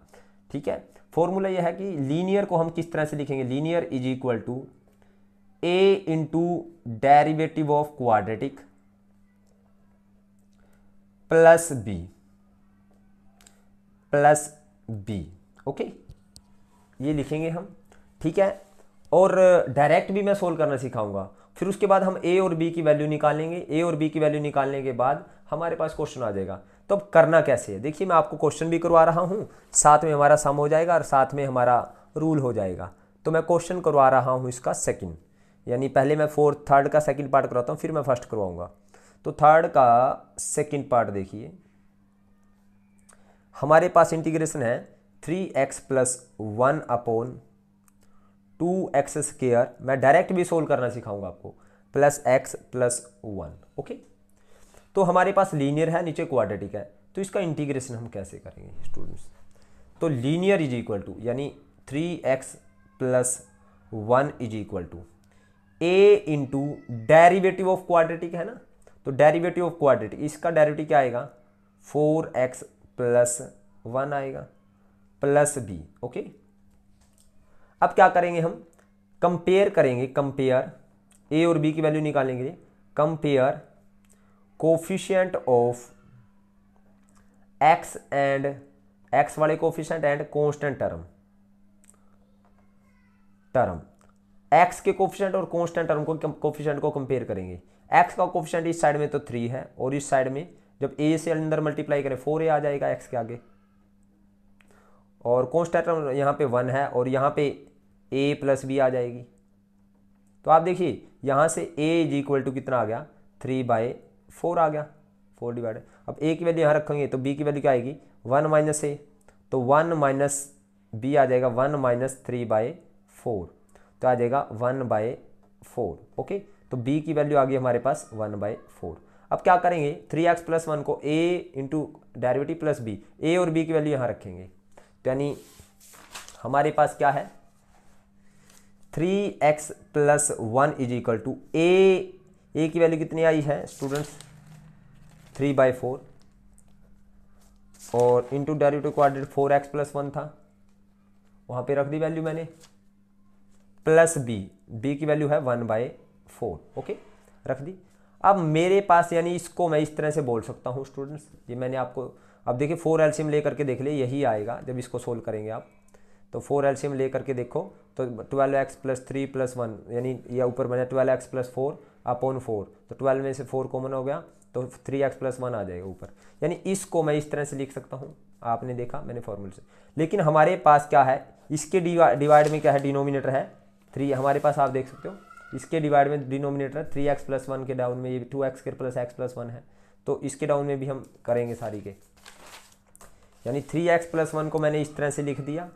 ठीक है फॉर्मूला यह है कि लीनियर को हम किस तरह से लिखेंगे linear is equal to A into derivative of quadratic plus b plus b okay ये लिखेंगे हम ठीक है और डायरेक्ट भी मैं सोल्व करना सिखाऊंगा फिर उसके बाद हम ए और बी की वैल्यू निकालेंगे ए और बी की वैल्यू निकालने के बाद हमारे पास क्वेश्चन आ जाएगा तो अब करना कैसे है देखिए मैं आपको क्वेश्चन भी करवा रहा हूँ साथ में हमारा सम हो जाएगा और साथ में हमारा रूल हो जाएगा तो मैं क्वेश्चन करवा रहा हूँ इसका सेकेंड यानी पहले मैं फोर्थ थर्ड का सेकेंड पार्ट करवाता हूँ फिर मैं फर्स्ट करवाऊँगा तो थर्ड का सेकेंड पार्ट देखिए हमारे पास इंटीग्रेशन है three x plus one upon two x square मैं डायरेक्ट भी सोल्व करना सिखाऊंगा आपको plus x plus one okay तो हमारे पास लीनियर है नीचे क्वाड्रेटिक है तो इसका इंटीग्रेशन हम कैसे करेंगे स्टूडेंट्स तो लीनियर इज इक्वल टू यानी three x plus one is equal to A into derivative of quadratic है ना तो डेरीवेटिव ऑफ क्वाड्रेटिक इसका डेरिवेटिव क्या आएगा फोर एक्स प्लस वन आएगा प्लस बी ओके अब क्या करेंगे हम कंपेयर करेंगे कंपेयर ए और बी की वैल्यू निकालेंगे compare coefficient of x and x वाले coefficient and constant term term x के कोफिशियंट और कॉन्स्टेंट टर्म को कोफिशियंट को कंपेयर करेंगे एक्स का कोफिशियंट इस साइड में तो थ्री है और इस साइड में जब ए से अंदर मल्टीप्लाई करें फोर ए आ जाएगा एक्स के आगे और कॉन्स्टेंट यहाँ पे वन है और यहाँ पे ए प्लस बी आ जाएगी तो आप देखिए यहाँ से ए इज इक्वल टू कितना आ गया थ्री बाय फोर आ गया फोर डिवाइड अब ए की वैल्यू यहाँ रखेंगे तो बी की वैल्यू क्या आएगी वन माइनस ए तो वन माइनस बी आ जाएगा one minus three by four तो आ जाएगा वन बाय फोर ओके तो बी की वैल्यू आ गई हमारे पास वन बाय फोर अब क्या करेंगे थ्री एक्स प्लस वन को a into derivative plus b a और बी की वैल्यू यहाँ रखेंगे यानी हमारे पास क्या है three x plus one is equal to ए ए की वैल्यू कितनी आई है स्टूडेंट्स थ्री बाई फोर और into direct quadratic four x plus one था वहाँ पे रख दी वैल्यू मैंने प्लस बी बी की वैल्यू है वन बाई फोर ओके रख दी अब मेरे पास यानी इसको मैं इस तरह से बोल सकता हूँ स्टूडेंट्स ये मैंने आपको अब देखिए फोर एल्शियम ले करके देख ले यही आएगा जब इसको सोल्व करेंगे आप तो फोर एल्शियम ले करके देखो तो twelve X plus three plus one यानी यह ऊपर बना twelve X plus four upon four तो ट्वेल्व में से फोर कॉमन हो गया तो थ्री एक्स प्लस वन आ जाएगा ऊपर यानी इसको मैं इस तरह से लिख सकता हूँ आपने देखा मैंने फॉर्मूल से लेकिन हमारे पास क्या है इसके डिवाइड में क्या है डिनोमिनेटर है थ्री हमारे पास आप देख सकते हो इसके डिवाइड में denominator three x plus one के डाउन में ये टू एक्स के प्लस एक्स प्लस वन है तो इसके डाउन में भी हम करेंगे सारी के यानी थ्री एक्स प्लस वन को मैंने इस तरह से लिख दिया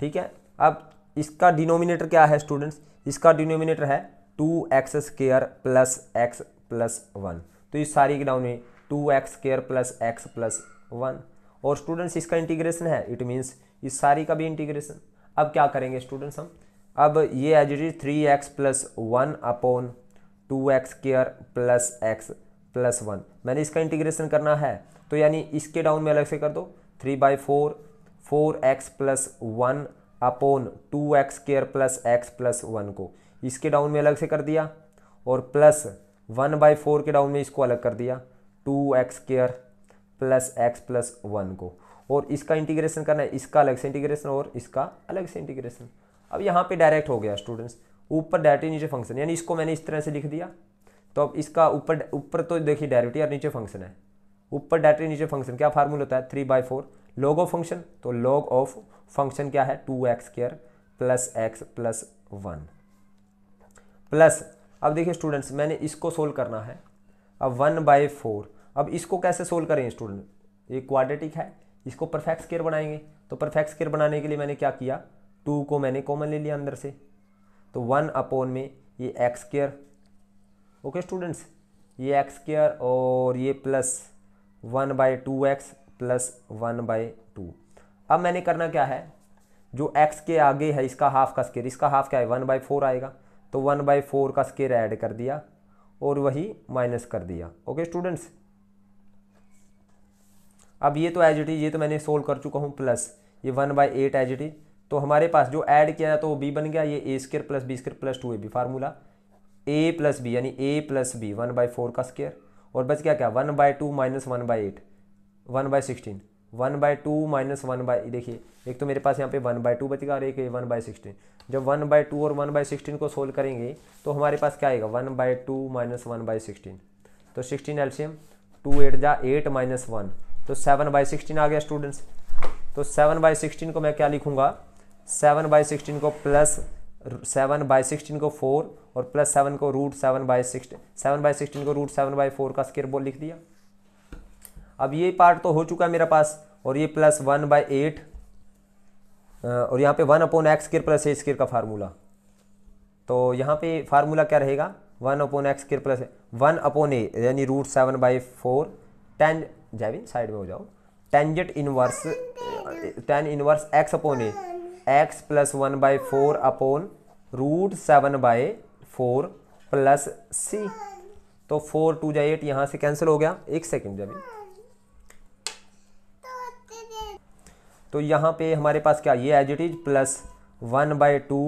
ठीक है अब इसका डिनोमिनेटर क्या है स्टूडेंट्स इसका डिनोमिनेटर है two x square plus x plus one तो इस सारी के डाउन में two x square plus x plus one और स्टूडेंट्स इसका इंटीग्रेशन है इट मीन्स इस सारी का भी इंटीग्रेशन अब क्या करेंगे स्टूडेंट्स हम अब ये as it is three x plus one upon two x square plus x plus one मैंने इसका इंटीग्रेशन करना है तो यानी इसके डाउन में अलग से कर दो three by four four x plus one upon two x square plus x plus one को इसके डाउन में अलग से कर दिया और प्लस वन बाई फोर के डाउन में इसको अलग कर दिया two x square plus x plus one को और इसका इंटीग्रेशन करना है इसका अलग से इंटीग्रेशन और इसका अलग से इंटीग्रेशन अब यहाँ पे डायरेक्ट हो गया स्टूडेंट्स ऊपर डायरेक्ट नीचे फंक्शन यानी इसको मैंने इस तरह से लिख दिया तो अब इसका ऊपर ऊपर तो देखिए डायरेक्ट और नीचे फंक्शन है ऊपर डायरेक्टली नीचे फंक्शन क्या फार्मूला होता है three by four log of function तो लॉग ऑफ फंक्शन क्या है two x square plus x plus one plus अब देखिए स्टूडेंट्स मैंने इसको सोल्व करना है अब वन बाई फोर अब इसको कैसे सोल्व करें स्टूडेंट ये क्वाड्रेटिक है इसको परफेक्ट स्केयर बनाएंगे तो परफेक्ट स्केयर बनाने के लिए मैंने क्या किया टू को मैंने कॉमन ले लिया अंदर से तो वन अपोन में ये एक्स केयर ओके स्टूडेंट्स ये एक्स केयर और ये plus one by two x plus one by two अब मैंने करना क्या है जो एक्स के आगे है इसका हाफ का स्केयर इसका हाफ क्या है वन बाई फोर आएगा तो वन बाई फोर का स्केयर ऐड कर दिया और वही माइनस कर दिया ओके स्टूडेंट्स अब ये तो एज इट इज ये तो मैंने सोल्व कर चुका हूँ प्लस ये one by eight as it is तो हमारे पास जो ऐड किया तो वो बी बन गया ये ए square plus B square plus two A B formula A plus B यानी A plus B one by four का स्केयर और बच गया क्या one by two minus one by eight one by sixteen one by two minus one by देखिए एक तो मेरे पास यहाँ पे वन बाय टू बचेगा और एक वन बाय सिक्सटीन जब वन बाय टू और वन बाय सिक्सटीन को सोल्व करेंगे तो हमारे पास क्या आएगा one by two minus one by sixteen तो सिक्सटीन एल्शियम टू एट जा एट माइनस वन तो सेवन बाई सिक्सटीन आ गया स्टूडेंट्स तो सेवन बाई सिक्सटीन को मैं क्या लिखूँगा सेवन बाई सिक्सटीन को प्लस सेवन बाई सिक्सटीन को फोर और प्लस सेवन को root seven by sixteen seven by sixteen को रूट सेवन बाई फोर का स्केयर बोल लिख दिया अब ये पार्ट तो हो चुका है मेरे पास और ये प्लस वन बाई एट और यहाँ पे one upon x square plus ए स्केयर का फार्मूला तो यहाँ पे फार्मूला क्या रहेगा one upon x square plus one upon A यानी root seven by four tan जैविन साइड में हो जाओ tangent inverse tan inverse x upon A x plus one by four upon root seven by four plus सी तो four to जाए eight यहाँ से cancel हो गया एक सेकेंड जब तो यहाँ पे हमारे पास क्या ये as it is plus one by two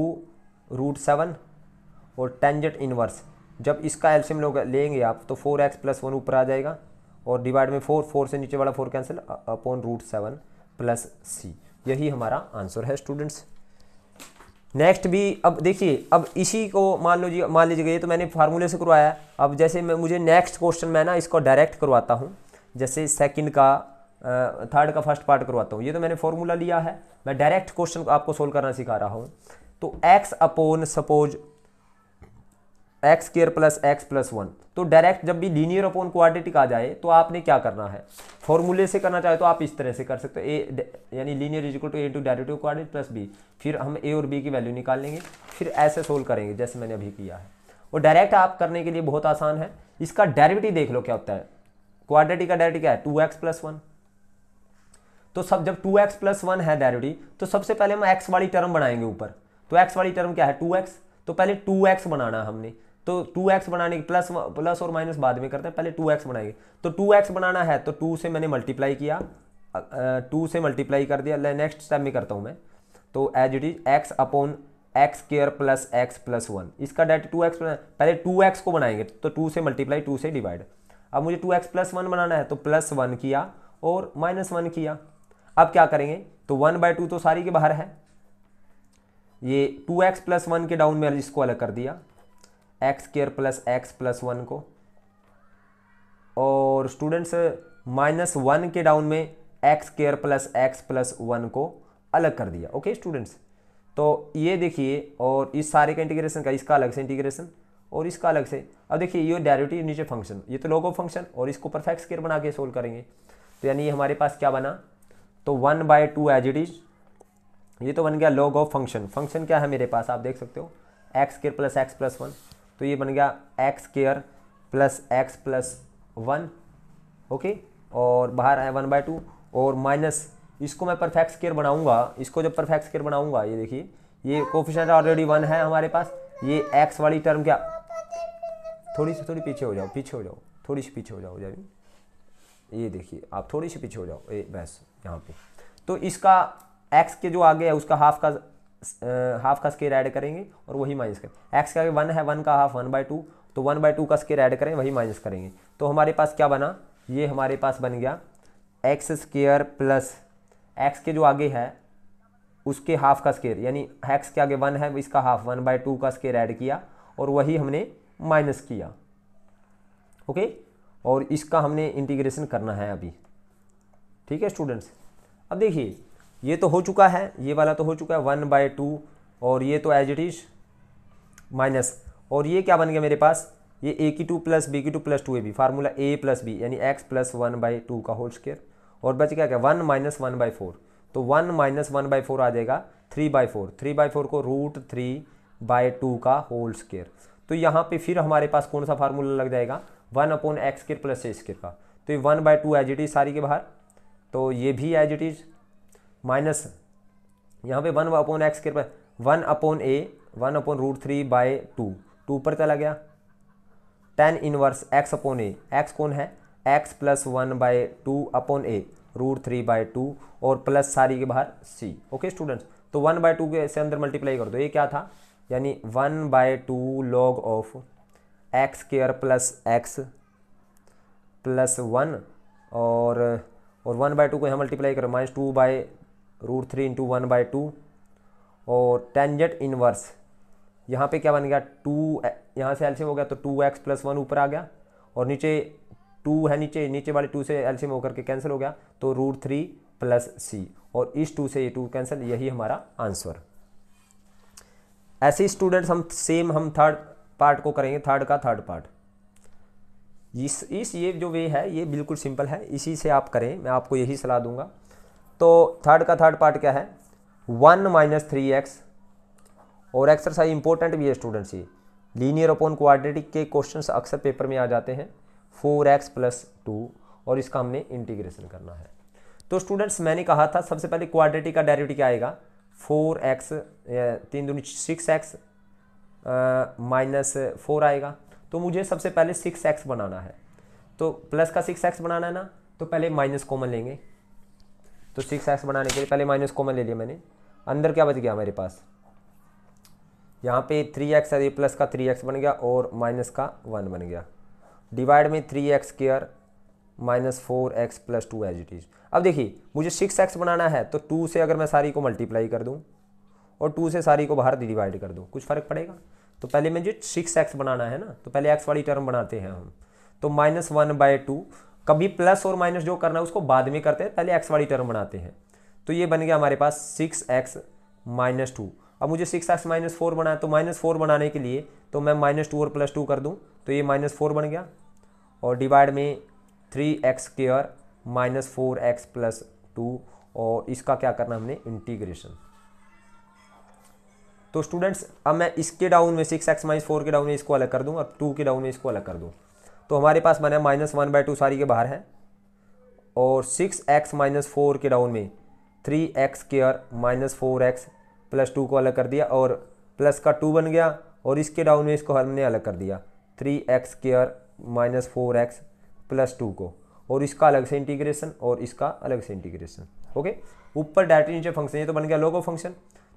root seven और टेंजेट इनवर्स जब इसका एल्सियम लोग लेंगे आप तो फोर एक्स प्लस वन ऊपर आ जाएगा और डिवाइड में फोर फोर से नीचे वाला four cancel upon root seven plus C यही हमारा आंसर है स्टूडेंट्स नेक्स्ट भी अब देखिए अब इसी को मान लो जी मान लीजिए ये तो मैंने फार्मूले से करवाया अब जैसे मैं मुझे नेक्स्ट क्वेश्चन मैं ना इसको डायरेक्ट करवाता हूँ जैसे सेकंड का थर्ड का फर्स्ट पार्ट करवाता हूँ ये तो मैंने फॉर्मूला लिया है मैं डायरेक्ट क्वेश्चन आपको सोल्व करना सिखा रहा हूँ तो X upon suppose X square plus x plus one तो डायरेक्ट जब भी लीनियर अपॉन क्वाड्रेटिक आ जाए तो आपने क्या करना है फॉर्मूले से करना चाहे तो आप इस तरह से कर सकते हो ए यानी linear is equal to A into derivative quadratic plus B फिर हम ए और बी की वैल्यू निकाल लेंगे फिर ऐसे सोल्व करेंगे जैसे मैंने अभी किया है और डायरेक्ट आप करने के लिए बहुत आसान है इसका डायरेविटी देख लो क्या होता है क्वाड्रेटिक का डायरेक्ट क्या है टू एक्स प्लस वन तो सब जब टू एक्स प्लस वन है डायरेविटी तो सबसे पहले हम एक्स वाली टर्म बनाएंगे ऊपर तो एक्स वाली टर्म क्या है टू एक्स तो पहले टू एक्स बनाना है हमने तो टू एक्स बनाने की प्लस प्लस और माइनस बाद में करते हैं पहले टू एक्स बनाएंगे तो टू एक्स बनाना है तो टू से मैंने मल्टीप्लाई किया टू से मल्टीप्लाई कर दिया नेक्स्ट स्टेप में करता हूँ मैं तो as it is X upon x square plus x plus one इसका डायरेक्ट टू एक्स पहले टू एक्स को बनाएंगे तो टू से मल्टीप्लाई टू से डिवाइड अब मुझे टू एक्स प्लस वन बनाना है तो प्लस वन किया और माइनस वन किया अब क्या करेंगे तो वन बाय टू तो सारी के बाहर है ये टू एक्स प्लस वन के डाउन में इसको अलग कर दिया X square plus x plus one को और स्टूडेंट्स माइनस वन के डाउन में x square plus x plus one को अलग कर दिया ओके स्टूडेंट्स तो ये देखिए और इस सारे का इंटीग्रेशन का इसका अलग से इंटीग्रेशन और इसका अलग से अब देखिए ये डायरेटिव नीचे फंक्शन ये तो लोगो फंक्शन और इसको परफेक्ट स्केयर बना के सोल्व करेंगे तो यानी हमारे पास क्या बना तो one by two as it is ये तो बन गया लॉग ऑफ फंक्शन फंक्शन क्या है मेरे पास आप देख सकते हो X square plus x plus one तो ये बन गया X square plus x plus one okay और बाहर आया वन बाय टू और माइनस इसको मैं परफेक्ट स्केयर बनाऊंगा इसको जब परफेक्ट स्केयर बनाऊंगा ये देखिए ये कोफिशेंट ऑलरेडी वन है हमारे पास ये एक्स वाली टर्म क्या थोड़ी सी थोड़ी पीछे हो जाओ पीछे हो जाओ थोड़ी सी पीछे हो जाओ जब ये देखिए आप थोड़ी सी पीछे हो जाओ ये बस यहाँ पे तो इसका एक्स के जो आगे है उसका हाफ का हाफ का स्केयर ऐड करेंगे और वही माइनस करें एक्स का वन है वन का हाफ वन बाई टू तो वन बाई टू का स्केयर ऐड करें वही माइनस करेंगे तो हमारे पास क्या बना ये हमारे पास बन गया एक्स स्केयर प्लस एक्स के जो आगे है उसके हाफ का स्केयर यानी एक्स के आगे वन है इसका हाफ वन बाई टू का स्केयर ऐड किया और वही हमने माइनस किया ओके और इसका हमने इंटीग्रेशन करना है अभी ठीक है स्टूडेंट्स अब देखिए ये तो हो चुका है ये वाला तो हो चुका है वन बाय टू और ये तो एज इट इज माइनस और ये क्या बन गया मेरे पास ये ए की टू प्लस बी की two plus two A B formula A plus B यानी X plus one by two का होल स्केयर और बच गया क्या one minus one by four तो one minus one by four आ जाएगा three by four three by four को रूट थ्री बाय टू का होल स्केयर तो यहाँ पे फिर हमारे पास कौन सा फार्मूला लग जाएगा one upon x square plus ए स्केयर का तो ये one by two as it is सारी के बाहर तो ये भी एज इट इज़ माइनस यहाँ पे वन अपॉन एक्स के one upon A one upon root three by two two पर चला गया टेन इनवर्स एक्स अपॉन ए एक्स कौन है x plus one by two upon A root three by two और plus सारी के बाहर सी ओके स्टूडेंट्स तो वन बाय टू के से अंदर मल्टीप्लाई कर दो ये क्या था यानी one by two log of x square plus x plus one और और वन बाय टू को यहाँ मल्टीप्लाई करो minus two by root three into one by two और टेंजेट इनवर्स यहाँ पे क्या बन गया टू यहाँ से एलसीएम हो गया तो टू एक्स प्लस वन ऊपर आ गया और नीचे टू है नीचे नीचे वाले टू से एलसीएम होकर के कैंसिल हो गया तो रूट थ्री प्लस सी और इस टू से ये टू कैंसिल यही हमारा आंसर ऐसे स्टूडेंट्स हम सेम हम थर्ड पार्ट को करेंगे थर्ड का थर्ड पार्ट इस इस ये जो वे है ये बिल्कुल सिंपल है इसी से आप करें मैं आपको यही सलाह दूंगा तो थर्ड का थर्ड पार्ट क्या है वन माइनस थ्री एक्स और एक्सरसाइज इंपॉर्टेंट भी है स्टूडेंट्स ये लीनियर अपॉन क्वाड्रेटिक के क्वेश्चन अक्सर पेपर में आ जाते हैं फोर एक्स प्लस टू और इसका हमने इंटीग्रेशन करना है तो स्टूडेंट्स मैंने कहा था सबसे पहले क्वाड्रेटिक का डायरेटिव क्या आएगा फोर एक्स तीन दूनी सिक्स एक्स माइनस फोर आएगा तो मुझे सबसे पहले सिक्स एक्स बनाना है तो प्लस का सिक्स एक्स बनाना है ना तो पहले माइनस कॉमन लेंगे तो सिक्स एक्स बनाने के लिए पहले माइनस कॉमन ले लिया मैंने अंदर क्या बच गया हमारे पास यहाँ पे थ्री एक्स है प्लस का थ्री एक्स बन गया और माइनस का वन बन गया डिवाइड में three x square minus four x plus two as it is अब देखिए मुझे सिक्स एक्स बनाना है तो टू से अगर मैं सारी को मल्टीप्लाई कर दूँ और टू से सारी को बाहर डिवाइड कर दूँ कुछ फ़र्क पड़ेगा तो पहले मुझे सिक्स एक्स बनाना है ना तो पहले एक्स वाली टर्म बनाते हैं हम तो माइनस वन बाय टू कभी प्लस और माइनस जो करना है उसको बाद में करते हैं पहले एक्स वाली टर्म बनाते हैं तो ये बन गया हमारे पास सिक्स एक्स माइनस टू अब मुझे सिक्स एक्स माइनस फोर बनाया तो माइनस फोर बनाने के लिए तो मैं माइनस टू और प्लस टू कर दूं तो ये माइनस फोर बन गया और डिवाइड में three x square minus four x plus two और इसका क्या करना हमने इंटीग्रेशन तो स्टूडेंट्स अब मैं इसके डाउन में सिक्स एक्स माइनस फोर के डाउन में इसको अलग कर दूँ और टू के डाउन में इसको अलग कर दूँ तो हमारे पास माना माइनस वन बाई टू सारी के बाहर है और सिक्स एक्स माइनस फोर के डाउन में three x square minus four x plus two को अलग कर दिया और प्लस का टू बन गया और इसके डाउन में इसको हमने अलग कर दिया three x square minus four x plus two को और इसका अलग से इंटीग्रेशन और इसका अलग से इंटीग्रेशन ओके ऊपर डायरेक्ट नीचे फंक्शन ये तो बन गया लोगो फंक्शन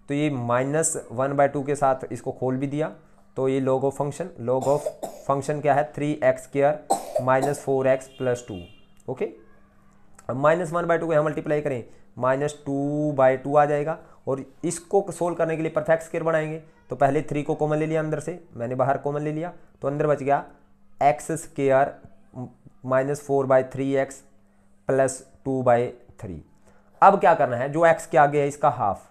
तो ये माइनस वन बाय टू के साथ इसको खोल भी दिया तो ये log of function log of function क्या है three X square minus four x plus two okay अब माइनस वन बाई टू को यहाँ मल्टीप्लाई करें माइनस टू बाई टू आ जाएगा और इसको सोल्व करने के लिए परफेक्ट स्केयर बनाएंगे तो पहले थ्री को कॉमन ले लिया अंदर से मैंने बाहर कॉमन ले लिया तो अंदर बच गया X square minus four by three x plus two by three अब क्या करना है जो एक्स के आगे है इसका हाफ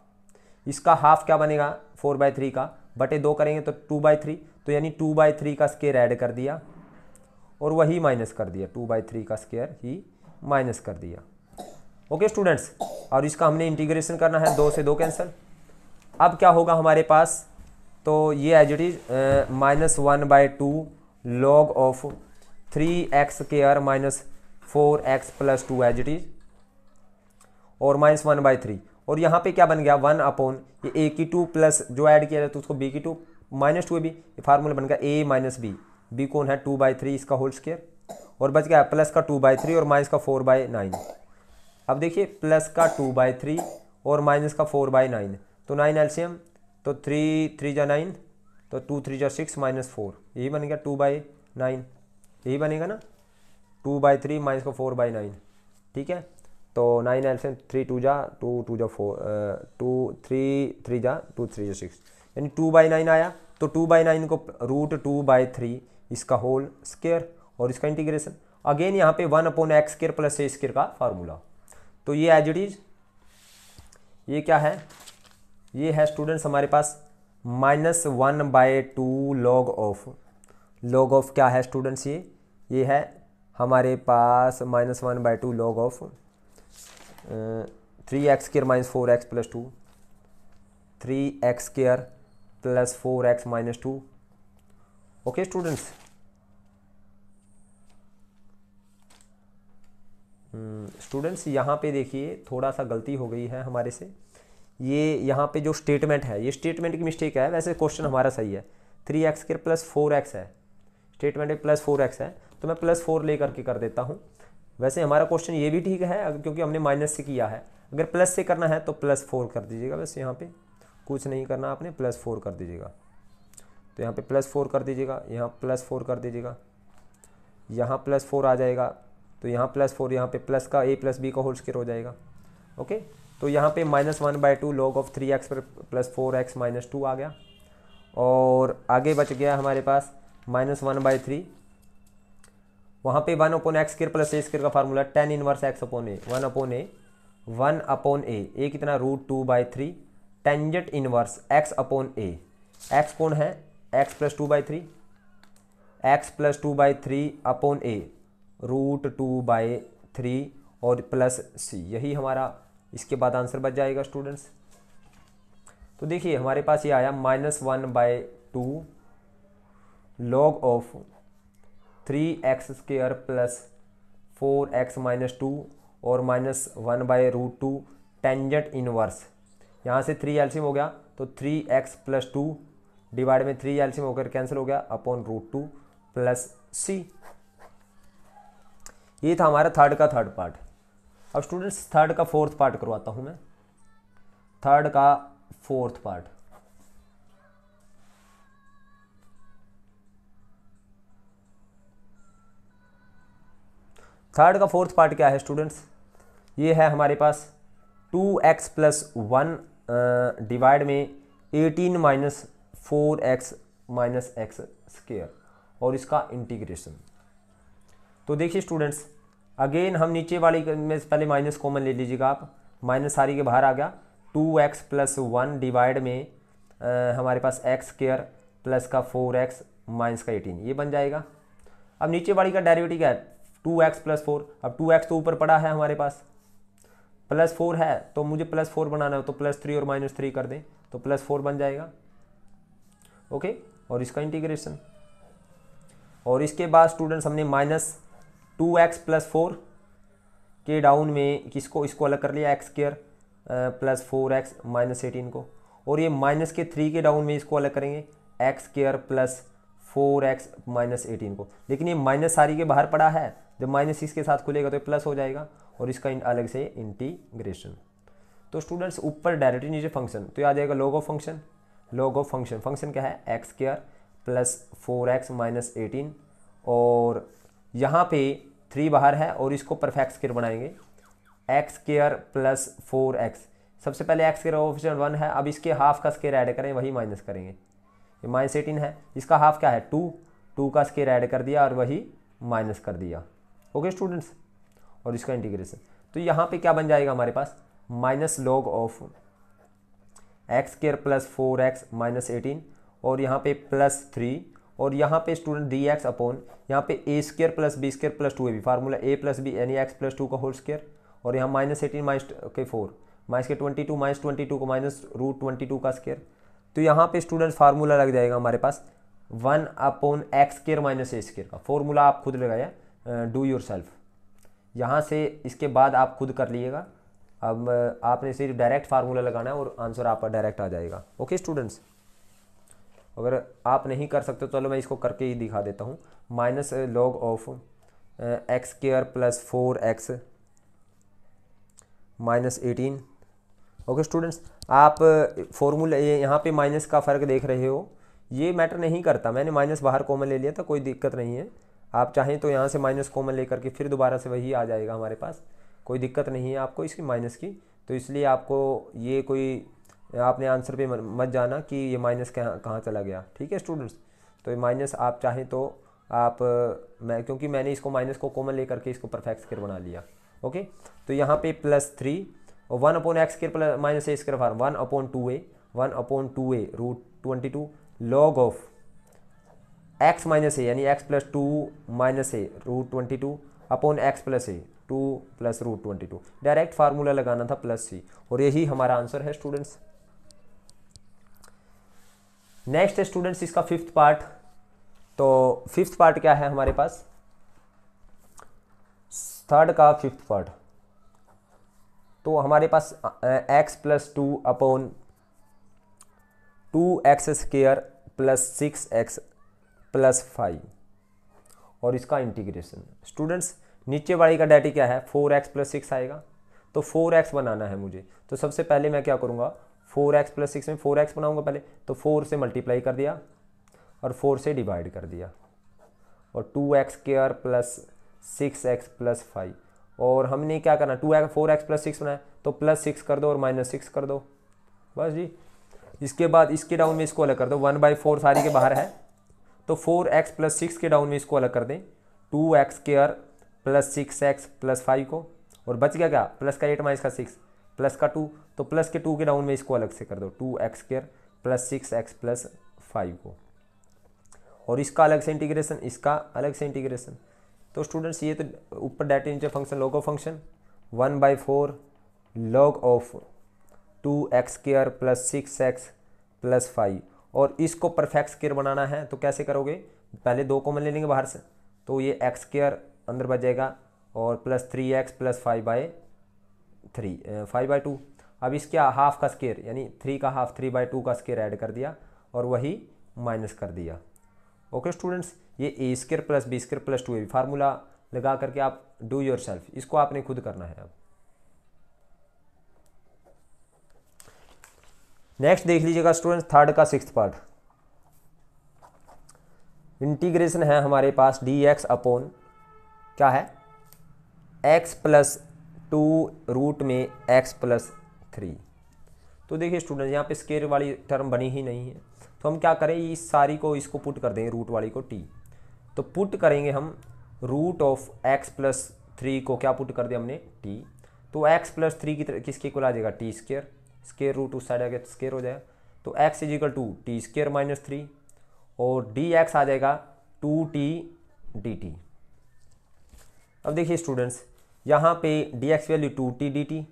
इसका हाफ क्या बनेगा फोर बाई थ्री का बटे दो करेंगे तो टू बाई थ्री तो यानी टू बाई थ्री का स्केयर ऐड कर दिया और वही माइनस कर दिया टू बाई थ्री का स्केयर ही माइनस कर दिया ओके स्टूडेंट्स और इसका हमने इंटीग्रेशन करना है दो से दो कैंसिल अब क्या होगा हमारे पास तो ये as it is minus one by two log of three X square minus four x plus two as it is और माइनस वन बाई थ्री और यहाँ पे क्या बन गया वन अपॉन ये ए की टू प्लस जो ऐड किया जाए तो उसको बी की two minus two A B ये फार्मूला बन गया ए माइनस बी बी कौन है टू बाई थ्री इसका होल स्केयर और बच गया प्लस का टू बाई थ्री और माइनस का फोर बाई नाइन अब देखिए प्लस का टू बाई थ्री और माइनस का फोर बाई नाइन तो नाइन एल्शियम तो थ्री थ्री जा नाइन तो टू थ्री जा सिक्स माइनस फोर यही बनेगा टू बाई नाइन यही बनेगा ना टू बाई थ्री माइनस का फोर बाई नाइन ठीक है तो नाइन एल से थ्री टू जा टू टू जा फोर टू थ्री थ्री जा टू थ्री जा सिक्स यानी टू बाई नाइन आया तो टू बाई नाइन को रूट टू बाई थ्री इसका होल स्केयर और इसका इंटीग्रेशन अगेन यहाँ पे one upon x square plus ए स्केयर का फार्मूला तो ये एज इट इज ये क्या है ये है स्टूडेंट्स हमारे पास minus one by two log of log of क्या है स्टूडेंट्स ये ये है हमारे पास minus one by two log of three x square minus four x plus two three x square plus four X minus two okay students hmm, students यहाँ पे देखिए थोड़ा सा गलती हो गई है हमारे से ये यहाँ पे जो स्टेटमेंट है ये स्टेटमेंट की मिस्टेक है वैसे क्वेश्चन हमारा सही है three x square plus four X है स्टेटमेंट प्लस फोर एक्स है तो मैं प्लस फोर ले करके कर देता हूँ वैसे हमारा क्वेश्चन ये भी ठीक है अगर क्योंकि हमने माइनस से किया है अगर प्लस से करना है तो प्लस फोर कर दीजिएगा बस यहाँ पे कुछ नहीं करना आपने प्लस फोर कर दीजिएगा तो यहाँ पे प्लस फोर कर दीजिएगा यहाँ प्लस फोर कर दीजिएगा यहाँ प्लस फोर आ जाएगा तो यहाँ प्लस फोर यहाँ पे प्लस का ए प्लस बी का होल स्केयर हो जाएगा ओके तो यहाँ पे minus one by two log of three X पर plus four X minus two आ गया और आगे बच गया हमारे पास माइनस वन बाई थ्री वहाँ पे one upon x square plus ए स्केयर का formula tan inverse x upon A one upon A one upon ए ए कितना root two by three tangent inverse x upon A x कौन है x plus two by three x plus two by three upon A root two by three और plus C यही हमारा इसके बाद answer बच जाएगा स्टूडेंट्स तो देखिए हमारे पास ये आया minus one by two log of three X square plus four X minus two और minus one by root two tangent inverse यहाँ से थ्री एल्सियम हो गया तो three x plus two divide में थ्री एल्सियम होकर कैंसिल हो गया अपॉन रूट टू प्लस सी ये था हमारा थर्ड का थर्ड पार्ट अब स्टूडेंट्स थर्ड का फोर्थ पार्ट करवाता हूँ मैं थर्ड का फोर्थ पार्ट थर्ड का फोर्थ पार्ट क्या है स्टूडेंट्स ये है हमारे पास two x plus one divide में eighteen minus four X minus x square और इसका इंटीग्रेशन तो देखिए स्टूडेंट्स अगेन हम नीचे वाली में पहले माइनस कॉमन ले लीजिएगा आप माइनस सारी के बाहर आ गया two x plus one divide में आ, हमारे पास एक्स केयर प्लस का फोर एक्स माइनस का एटीन ये बन जाएगा अब नीचे वाली का डेरिवेटिव क्या है टू एक्स प्लस फोर अब टू एक्स तो ऊपर पड़ा है हमारे पास प्लस फोर है तो मुझे प्लस फोर बनाना हो तो प्लस थ्री और माइनस थ्री कर दें तो प्लस फोर बन जाएगा ओके और इसका इंटीग्रेशन और इसके बाद स्टूडेंट्स हमने minus two x plus four के डाउन में किसको इसको अलग कर लिया X square plus four X minus eighteen को और ये माइनस के थ्री के डाउन में इसको अलग करेंगे X square plus four X minus eighteen को लेकिन ये माइनस सारी के बाहर पड़ा है जब माइनस इसके साथ खुलेगा तो प्लस हो जाएगा और इसका अलग से इंटीग्रेशन तो स्टूडेंट्स ऊपर डायरेक्टली नीचे फंक्शन तो ये आ जाएगा log of function log of function function क्या है x square plus four X minus eighteen और यहाँ पे थ्री बाहर है और इसको परफेक्ट स्केयर बनाएंगे X square plus four X सबसे पहले एक्स केयर ऑप्शन वन है अब इसके हाफ का स्केयर ऐड करें वही माइनस करेंगे ये माइनस एटीन है इसका हाफ क्या है टू टू का स्केयर ऐड कर दिया और वही माइनस कर दिया ओके स्टूडेंट्स और इसका इंटीग्रेशन तो यहाँ पे क्या बन जाएगा हमारे पास minus log of x square plus four X minus eighteen और यहाँ पे प्लस थ्री और यहाँ पे स्टूडेंट डी एक्स अपॉन यहाँ पे A square plus B square plus two A B formula A plus B यानी एक्स प्लस टू का होल स्केयर और यहाँ माइनस एटीन माइनस के फोर माइनस के twenty two minus twenty two को minus root twenty two का square तो यहाँ पे स्टूडेंट फार्मूला लग जाएगा हमारे पास one upon x square minus ए स्केयर का फॉर्मूला आप खुद लगाया डू योर सेल्फ यहाँ से इसके बाद आप खुद कर लीजिएगा अब आपने सिर्फ डायरेक्ट फार्मूला लगाना है और आंसर आपका डायरेक्ट आ जाएगा ओके स्टूडेंट्स अगर आप नहीं कर सकते तो चलो मैं इसको करके ही दिखा देता हूँ minus log of x square plus four X minus eighteen okay students आप फॉर्मूला ये यहाँ पे माइनस का फ़र्क देख रहे हो ये मैटर नहीं करता मैंने माइनस बाहर कॉमन ले लिया था कोई दिक्कत नहीं है आप चाहें तो यहाँ से माइनस कॉमन लेकर के फिर दोबारा से वही आ जाएगा हमारे पास कोई दिक्कत नहीं है आपको इसकी माइनस की तो इसलिए आपको ये कोई आपने आंसर पे मत जाना कि ये माइनस कहाँ कहाँ चला गया ठीक है स्टूडेंट्स तो ये माइनस आप चाहें तो आप मैं क्योंकि मैंने इसको माइनस को कॉमन ले करके इसको परफेक्ट स्केयर बना लिया ओके तो यहाँ पे प्लस थ्री और one upon x square plus minus A square form one upon two A one upon two A root twenty two log of x minus ए यानी X plus two minus A root twenty two upon x plus A two plus root twenty two direct formula लगाना था plus सी और यही हमारा answer है students next students इसका fifth part तो fifth part क्या है हमारे पास थर्ड का फिफ्थ पार्ट तो हमारे पास X plus two upon two x square plus six x plus five और इसका इंटीग्रेशन स्टूडेंट्स नीचे वाली का डाटी क्या है फोर एक्स प्लस सिक्स आएगा तो फोर एक्स बनाना है मुझे तो सबसे पहले मैं क्या करूँगा फोर एक्स प्लस सिक्स में फोर एक्स बनाऊँगा पहले तो फोर से मल्टीप्लाई कर दिया और फोर से डिवाइड कर दिया और two x square plus six x plus five और हमने क्या करना two X four x plus six बनाया तो प्लस सिक्स कर दो और माइनस सिक्स कर दो बस जी इसके बाद इसके डाउन में इसको अलग कर दो वन बाई फोर सारी के बाहर है तो फोर एक्स प्लस सिक्स के डाउन में इसको अलग कर दें two x square plus six x plus five को और बच गया क्या प्लस का एट माइनस का सिक्स प्लस का टू तो प्लस के टू के डाउन में इसको अलग से कर दो two x square plus six x plus five को और इसका अलग से इंटीग्रेशन इसका अलग से इंटीग्रेशन तो स्टूडेंट्स ये तो ऊपर डाटा नीचे function log of function one by four log of two x square plus six x plus five और इसको परफेक्ट स्केयर बनाना है तो कैसे करोगे पहले दो कॉमन ले लेंगे बाहर से तो ये एक्स स्केयर अंदर बच जाएगा और plus three x plus five by three five by two अब इसका हाफ का स्केयर यानी थ्री का हाफ थ्री बाई टू का स्केयर ऐड कर दिया और वही माइनस कर दिया ओके स्टूडेंट्स ये ए square plus B square plus two ए फार्मूला लगा करके आप डू योर सेल्फ इसको आपने खुद करना है अब नेक्स्ट देख लीजिएगा स्टूडेंट थर्ड का सिक्स पार्ट इंटीग्रेशन है हमारे पास डी एक्स अपोन क्या है एक्स प्लस टू रूट में एक्स प्लस थ्री तो देखिए स्टूडेंट यहाँ पे स्केयर वाली टर्म बनी ही नहीं है तो हम क्या करें इस सारी को इसको पुट कर देंगे रूट वाली को टी तो पुट करेंगे हम root of x plus three को क्या पुट कर दिया हमने टी तो एक्स प्लस थ्री की तरह किसके को आ जाएगा टी स्केयर स्केयर रूट उस साइड आगे तो स्केयर हो जाएगा तो X equal two T square minus three और डी एक्स आ जाएगा टू टी डी टी अब देखिए स्टूडेंट्स यहाँ पे D X value two T D T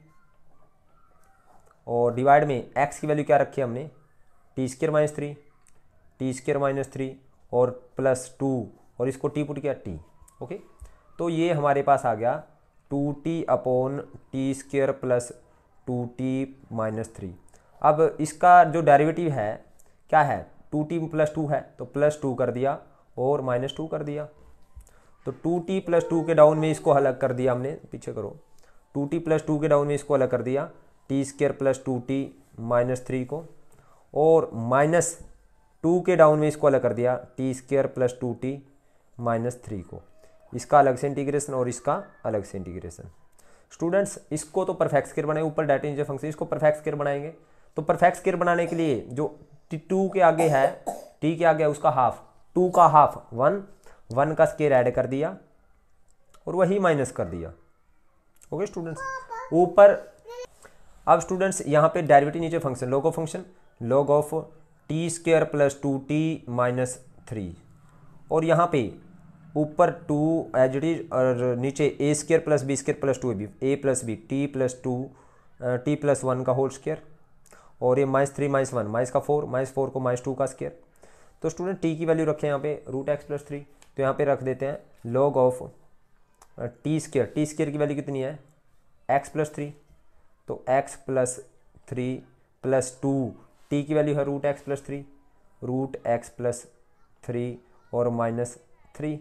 और डिवाइड में एक्स की वैल्यू क्या रखी है हमने T square minus three T square minus three और प्लस टू और इसको टी पुट किया टी ओके तो ये हमारे पास आ गया two T upon T square plus two T minus three अब इसका जो डेरिवेटिव है क्या है टू टी प्लस टू है तो प्लस टू कर दिया और माइनस टू कर दिया तो टू टी प्लस टू के डाउन में इसको अलग कर दिया हमने पीछे करो टू टी प्लस टू के डाउन में इसको अलग कर दिया T square plus two T minus three को और माइनस टू के डाउन में इसको अलग कर दिया T square plus two T minus three को इसका अलग से इंटीग्रेशन और इसका अलग से इंटीग्रेशन स्टूडेंट्स इसको तो परफेक्ट स्केयर बनाएंगे ऊपर डेटा इंजर फंक्शन इसको परफेक्ट स्केयर बनाएंगे तो परफेक्ट स्केयर बनाने के लिए जो टू के आगे है टी के आगे है उसका हाफ टू का हाफ वन वन का स्केयर ऐड कर दिया और वही माइनस कर दिया ओके स्टूडेंट्स ऊपर अब स्टूडेंट्स यहाँ पे डायरेविटी नीचे function log of function log of T square plus two T minus three और यहाँ पे ऊपर टू एज इट इज और नीचे A square plus B square plus two A B A plus B T plus two T plus one का whole square और ये माइस three माइस one माइस का फोर माइस फोर को माइस टू का square तो student T की वैल्यू रखें यहाँ पे रूट एक्स प्लस थ्री तो यहाँ पे रख देते हैं log of T square t square की वैल्यू कितनी है एक्स प्लस थ्री तो x plus three plus two t की वैल्यू है root x plus three root x plus three और minus three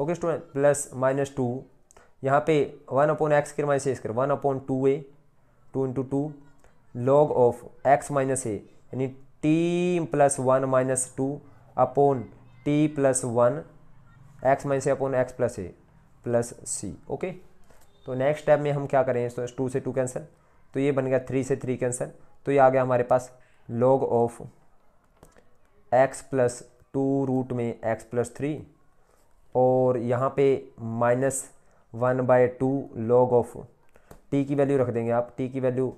okay student plus minus two यहाँ पे one upon x के minus a square one upon two a two into two log of x minus ए यानी T plus one minus two upon t plus one x minus a upon x plus a plus C okay तो next step में हम क्या करें तो two से two cancel तो ये बन गया थ्री से थ्री कैंसिल तो ये आ गया हमारे पास log of x plus two root में एक्स प्लस थ्री और यहाँ पे minus one by two log of t की वैल्यू रख देंगे आप टी की वैल्यू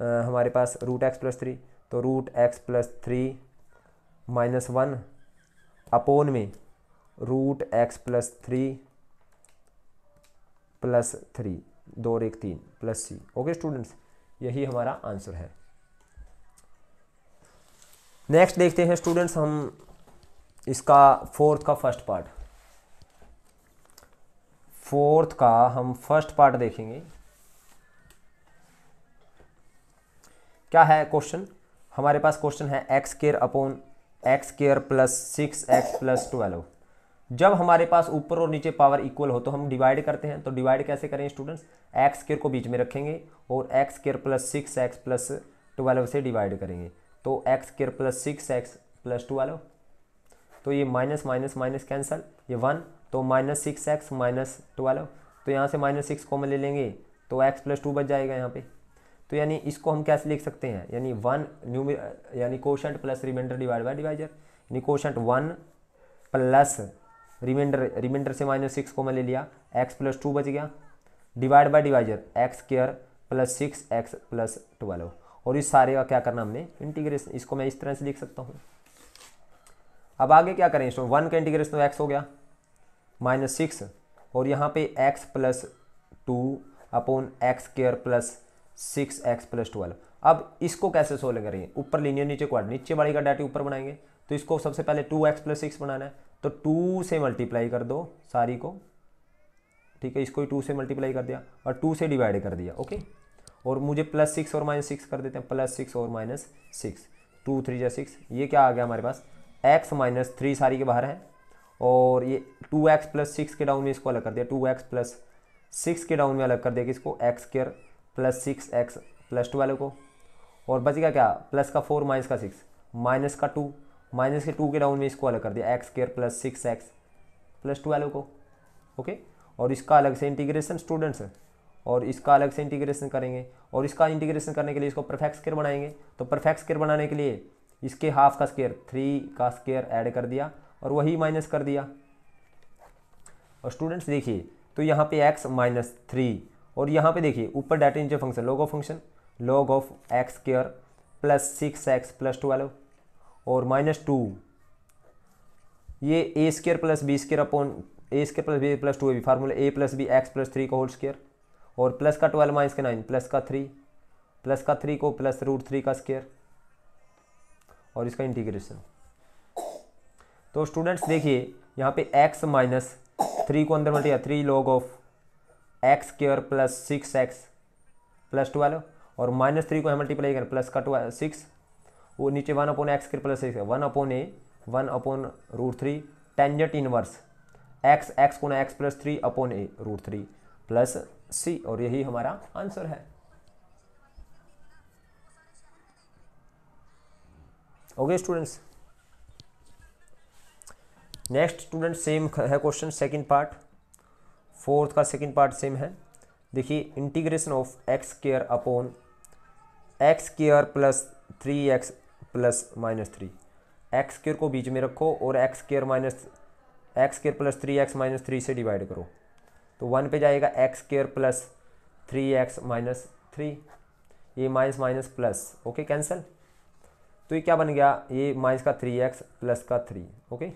हमारे पास रूट एक्स प्लस थ्री तो root x plus three minus one upon में root x plus three plus three दो एक तीन प्लस सी ओके स्टूडेंट्स यही हमारा आंसर है नेक्स्ट देखते हैं स्टूडेंट्स हम इसका फोर्थ का फर्स्ट पार्ट फोर्थ का हम फर्स्ट पार्ट देखेंगे क्या है क्वेश्चन हमारे पास क्वेश्चन है x square upon x square plus six x plus twelve जब हमारे पास ऊपर और नीचे पावर इक्वल हो तो हम डिवाइड करते हैं तो डिवाइड कैसे करें स्टूडेंट्स एक्स केयर को बीच में रखेंगे और x square plus six x plus twelve से डिवाइड करेंगे तो x square plus six x plus twelve तो ये माइनस माइनस माइनस कैंसल ये वन तो minus six x minus twelve तो यहाँ से माइनस सिक्स कॉमन ले लेंगे तो एक्स प्लस टू बच जाएगा यहाँ पे तो यानी इसको हम कैसे लिख सकते हैं यानी वन न्यू यानी quotient plus remainder divide by divisor यानी quotient one plus remainder remainder से माइनस सिक्स कॉमन ले लिया एक्स प्लस टू बच गया divide by divisor x square plus six x plus twelve और इस सारे का क्या करना हमने इंटीग्रेशन इसको मैं इस तरह से लिख सकता हूँ अब आगे क्या करें इसमें वन का इंटीग्रेशन तो एक्स हो गया माइनस सिक्स और यहाँ पे x plus two upon x square plus six x plus twelve अब इसको कैसे सोल्व करेंगे ऊपर लीनियर नीचे क्वार नीचे वाली का डाटा ऊपर बनाएंगे तो इसको सबसे पहले टू एक्स प्लस सिक्स बनाना है तो टू से मल्टीप्लाई कर दो सारी को ठीक है इसको ही टू से मल्टीप्लाई कर दिया और टू से डिवाइड कर दिया ओके और मुझे प्लस सिक्स और माइनस सिक्स कर देते हैं प्लस सिक्स और माइनस सिक्स टू थ्री या सिक्स ये क्या आ गया हमारे पास एक्स माइनस थ्री सारी के बाहर है और ये टू एक्स प्लस सिक्स के डाउन में इसको अलग कर दिया टू एक्स प्लस सिक्स के डाउन में अलग कर दिया कि इसको x square plus six x plus two वाले को और बचेगा क्या प्लस का फोर माइनस का सिक्स माइनस का टू माइनस के टू के डाउन में इसको अलग कर दिया x square plus six x plus two वाले को ओके और इसका अलग से इंटीग्रेशन स्टूडेंट्स और इसका अलग से इंटीग्रेशन करेंगे और इसका इंटीग्रेशन करने के लिए इसको परफेक्ट स्केयर बनाएंगे तो परफेक्ट स्केयर बनाने के लिए इसके हाफ का स्केयर थ्री का स्केयर ऐड कर दिया और वही माइनस कर दिया और स्टूडेंट्स देखिए तो यहाँ पे x माइनस थ्री और यहाँ पे देखिए ऊपर डाटा नीचे function log of function log of x square plus six x plus twelve और माइनस टू ये ए square plus B square upon a square plus b plus two A B formula A plus b x plus three का whole square और plus का twelve minus का nine plus का three plus का three को plus root three का square और इसका इंटीग्रेशन तो स्टूडेंट्स देखिए यहाँ पे x माइनस थ्री को अंदर multi three log of x square plus six x plus twelve और माइनस थ्री को हम मल्टीप्लाई कर प्लस का ट्वेल्व सिक्स वो नीचे one upon x square plus six है वन अपॉन ए one upon root three tangent inverse x x को x plus three upon ए root three plus सी और यही हमारा आंसर है okay students next student same है question second part fourth का second part same है देखिए integration of x square upon x square plus three x plus minus three x square को बीच में रखो और x square minus x square plus three x minus three से divide करो तो वन पे जाएगा x square plus three x minus three ये minus minus plus okay cancel तो ये क्या बन गया ये माइनस का थ्री एक्स प्लस का थ्री ओके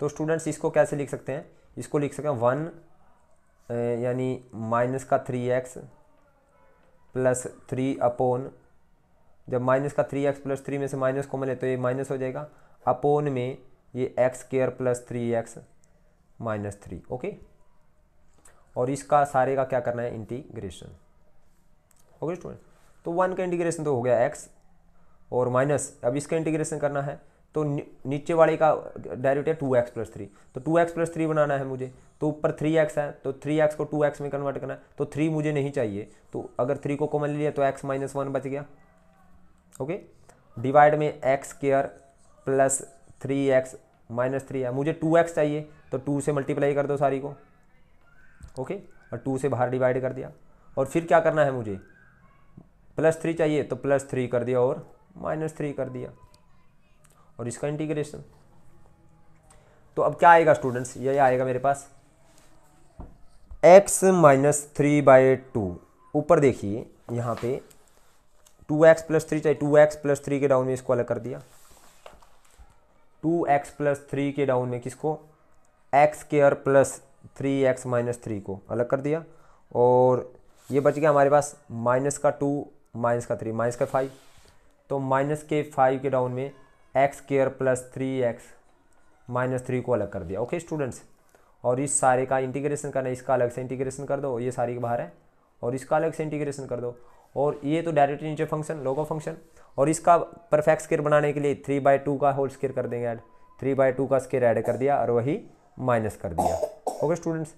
तो स्टूडेंट्स इसको कैसे लिख सकते हैं इसको लिख सकते हैं वन यानी माइनस का three x plus three upon जब माइनस का थ्री एक्स प्लस थ्री में से माइनस कॉमन मिले तो ये माइनस हो जाएगा अपोन में ये x square plus three x minus three okay और इसका सारे का क्या करना है इंटीग्रेशन ओके स्टूडेंट तो वन का इंटीग्रेशन तो हो गया एक्स और माइनस अब इसका इंटीग्रेशन करना है तो नीचे वाले का डायरेक्ट है टू एक्स प्लस थ्री तो टू एक्स प्लस थ्री बनाना है मुझे तो ऊपर थ्री एक्स है तो थ्री एक्स को टू एक्स में कन्वर्ट करना है तो थ्री मुझे नहीं चाहिए तो अगर थ्री को कॉमन लिया तो एक्स माइनस वन बच गया ओके डिवाइड में x square plus three x minus three है मुझे टू एक्स चाहिए तो टू से मल्टीप्लाई कर दो सारी को ओके और टू से बाहर डिवाइड कर दिया और फिर क्या करना है मुझे प्लस थ्री चाहिए तो प्लस थ्री कर दिया और माइनस थ्री कर दिया और इसका इंटीग्रेशन तो अब क्या आएगा स्टूडेंट्स ये आएगा मेरे पास x minus three by two ऊपर देखिए यहाँ पे टू एक्स प्लस थ्री चाहे टू एक्स प्लस थ्री के डाउन में इसको अलग कर दिया टू एक्स प्लस थ्री के डाउन में किसको x square plus three x minus three को अलग कर दिया और ये बच गया हमारे पास माइनस का टू माइनस का थ्री माइनस का फाइव तो माइनस के फाइव के डाउन में x square plus three x minus three को अलग कर दिया ओके स्टूडेंट्स और इस सारे का इंटीग्रेशन करना इसका अलग से इंटीग्रेशन कर दो ये सारी के बाहर है और इसका अलग से इंटीग्रेशन कर दो और ये तो डायरेक्ट नीचे फंक्शन लोगो फंक्शन और इसका परफेक्ट स्केयर बनाने के लिए थ्री बाई टू का होल स्केयर कर देंगे ऐड थ्री बाई टू का स्केयर ऐड कर दिया और वही माइनस कर दिया ओके स्टूडेंट्स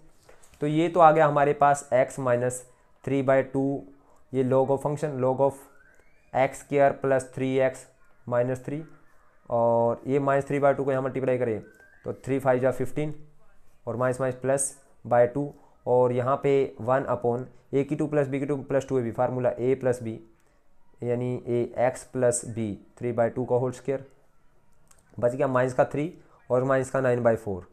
तो ये तो आ गया हमारे पास x minus three by two ये log of function log of x square plus three x minus three और ये माइनस थ्री बाय टू को यहाँ मल्टीप्लाई करें तो थ्री फाइव या फिफ्टीन और minus minus plus by two और यहाँ पे वन अपॉन ए की टू प्लस बी की two plus two A B formula A plus B यानी a x plus b three by two का होल स्क्वेयर बच गया माइनस का थ्री और माइनस का नाइन बाई फोर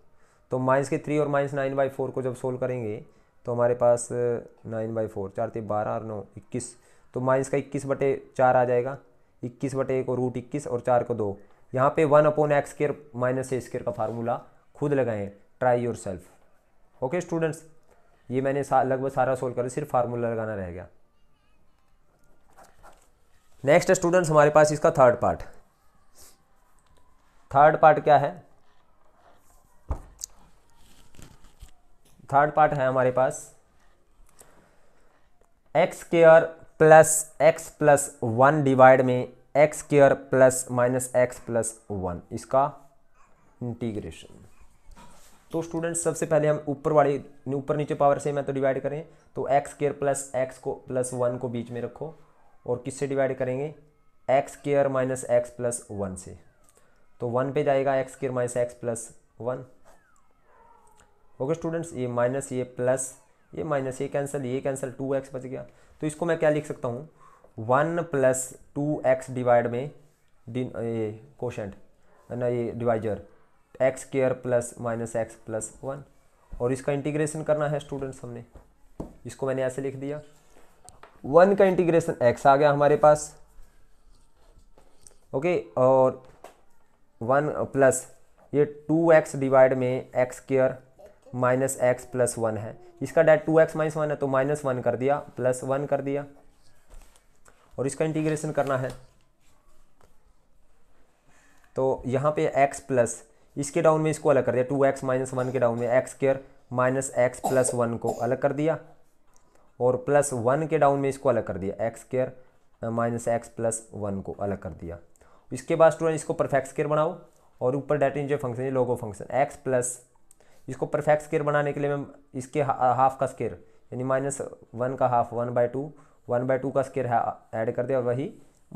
तो माइनस के थ्री और माइनस नाइन बाई फोर को जब सोल्व करेंगे तो हमारे पास नाइन बाई फोर चार थे बारह और नौ इक्कीस तो माइनस का इक्कीस बटे चार आ जाएगा इक्कीस बटे एक और रूट इक्कीस और चार को दो यहाँ पे one upon x square minus ए स्केयर का फार्मूला खुद लगाएं try yourself okay students ये मैंने सा, लगभग सारा सोल्व कर सिर्फ फार्मूला लगाना रह गया नेक्स्ट स्टूडेंट्स हमारे पास इसका थर्ड पार्ट थर्ड पार्ट क्या है थर्ड पार्ट है हमारे पास x square plus x plus one divide में x square plus minus x plus one इसका इंटीग्रेशन तो स्टूडेंट्स सबसे पहले हम ऊपर वाली ऊपर नीचे पावर से मैं तो डिवाइड करें तो एक्स स्क्र प्लस एक्स को प्लस वन को बीच में रखो और किससे डिवाइड करेंगे x square minus x plus one से तो वन पे जाएगा x square minus x plus one okay students ये माइनस ये प्लस ये माइनस ये कैंसिल ये कैंसिल टू एक्स बच गया तो इसको मैं क्या लिख सकता हूँ one plus two x divide में ये कोशेंट ना ये divisor x square plus minus x plus one और इसका इंटीग्रेशन करना है स्टूडेंट्स हमने इसको मैंने ऐसे लिख दिया वन का इंटीग्रेशन एक्स आ गया हमारे पास ओके और वन प्लस ये टू एक्स डिवाइड में x square minus x plus one है इसका डेट टू एक्स माइनस वन है तो माइनस वन कर दिया प्लस वन कर दिया और इसका इंटीग्रेशन करना है तो यहाँ पे x प्लस इसके डाउन में इसको अलग कर दिया टू एक्स माइनस वन के डाउन में x square minus x plus one को अलग कर दिया और प्लस वन के डाउन में इसको अलग कर दिया x square minus x plus one को अलग कर दिया इसके बाद स्टूडेंट इसको परफेक्ट स्केयर बनाओ और ऊपर डेट इन जो function log of function x plus इसको परफेक्ट स्केयर बनाने के लिए मैं इसके हा, हाफ का स्केयर यानी माइनस वन का half one by two one by two का स्केयर ऐड कर दिया और वही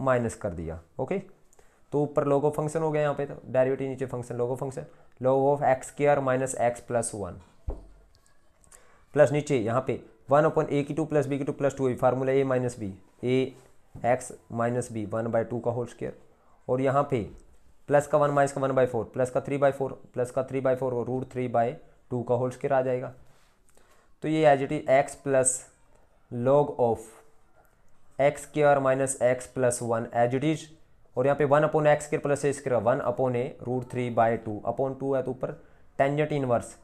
माइनस कर दिया ओके तो ऊपर लोगो फंक्शन हो गया यहाँ पे तो डायरेवेटिव नीचे function log of function log of x square minus x plus one plus नीचे यहाँ पे वन अपन ए की टू प्लस बी की two plus two A formula A minus b a x minus b one by two का whole square और यहाँ पे plus का वन माइनस का वन बाई फोर प्लस का थ्री बाई फोर प्लस का three by four और root three by two का होल स्केयर आ जाएगा तो ये as it is x plus log of x के आर minus x plus one as it is और यहाँ पे वन अपोन एक्स के plus a square one upon A root three by two upon two है तो ऊपर टेंजेंट इनवर्स